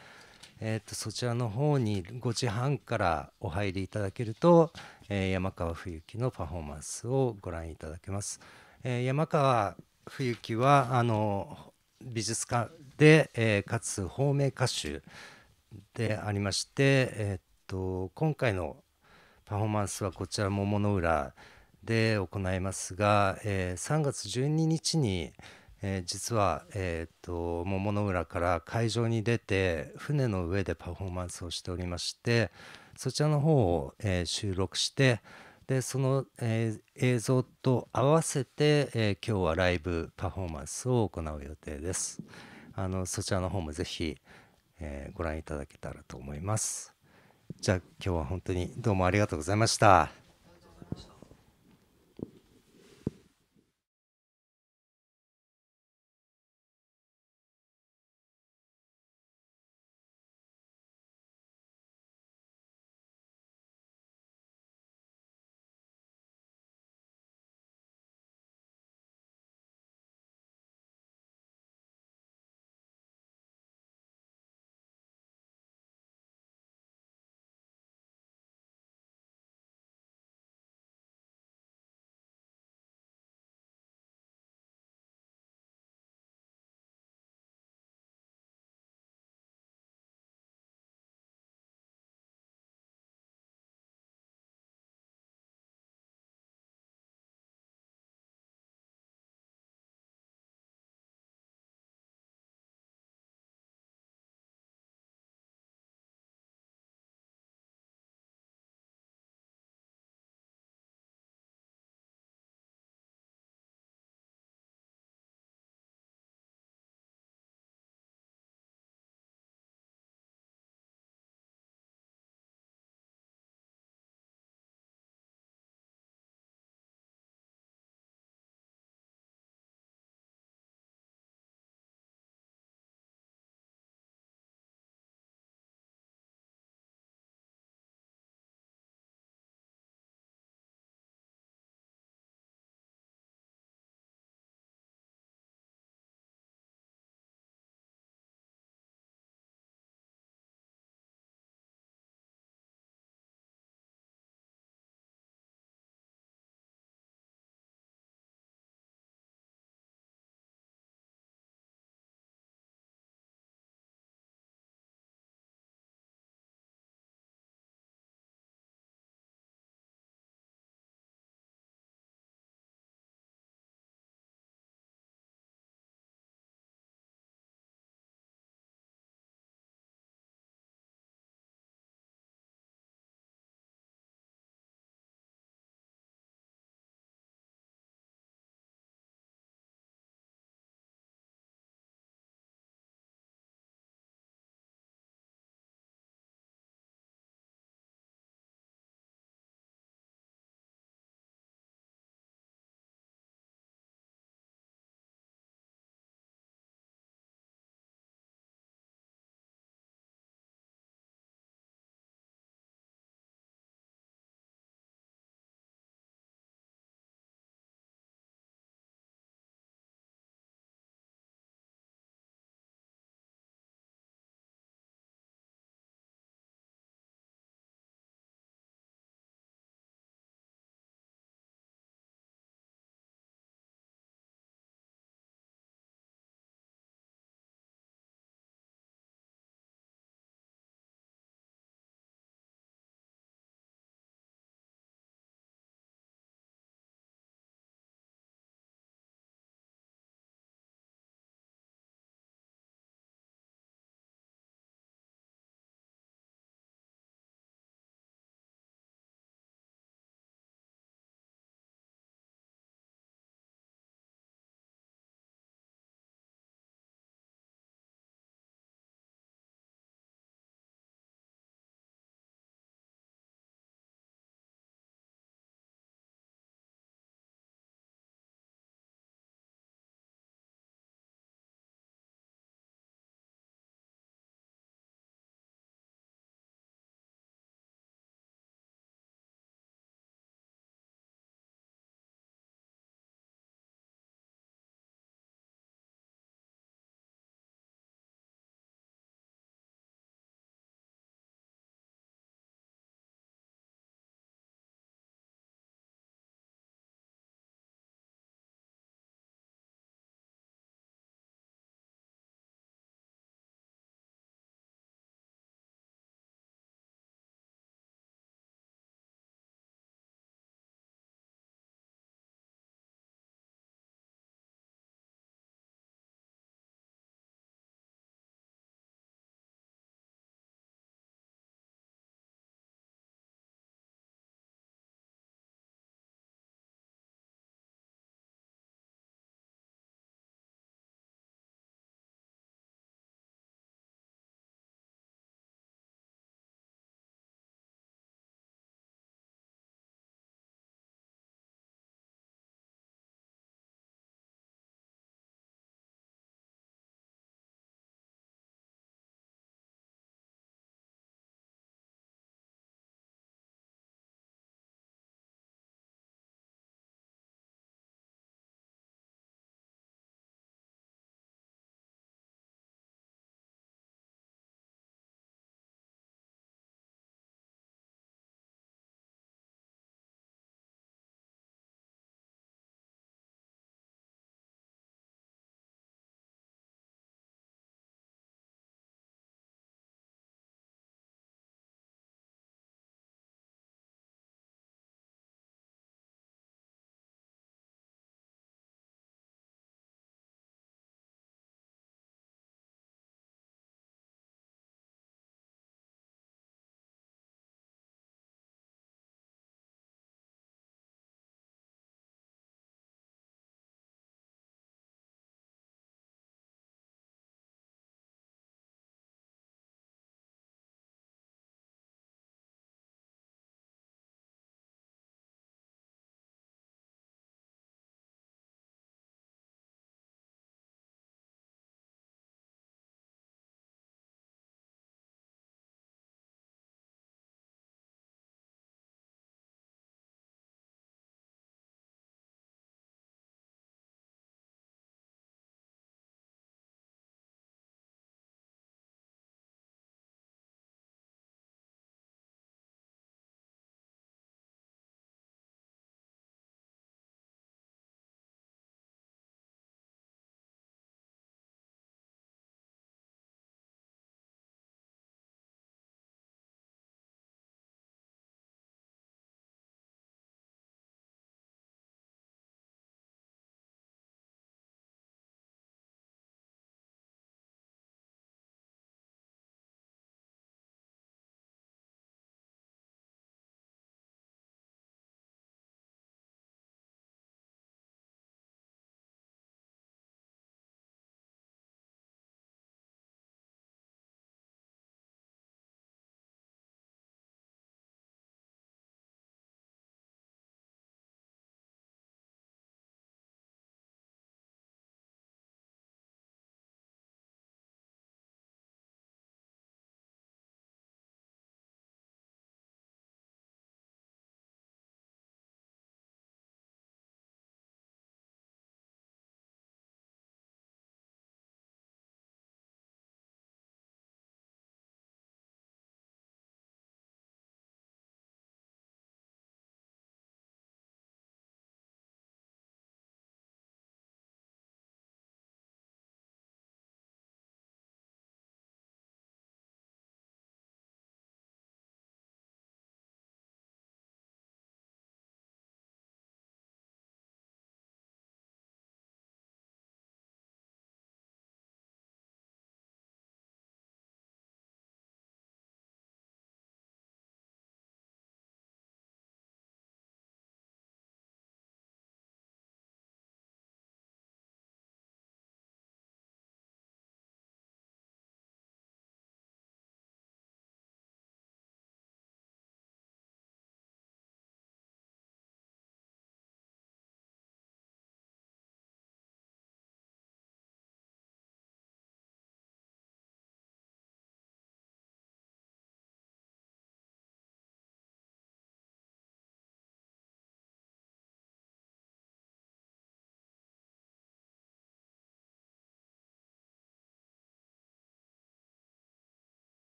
えー、とそちらの方に5時半からお入りいただけるとえ山川冬樹のパフォーマンスをご覧いただけます。え山川冬樹はあの美術家で、えかつ方名歌手でありまして、えっと今回のパフォーマンスはこちら桃の浦で行いますが、え3月12日に、え実は、えー、と桃の浦から会場に出て船の上でパフォーマンスをしておりまして、そちらの方を、えー、収録してでその、えー、映像と合わせて、えー、今日はライブパフォーマンスを行う予定ですあのそちらの方もぜひ、えご覧いただけたらと思いますじゃあ今日は本当にどうもありがとうございました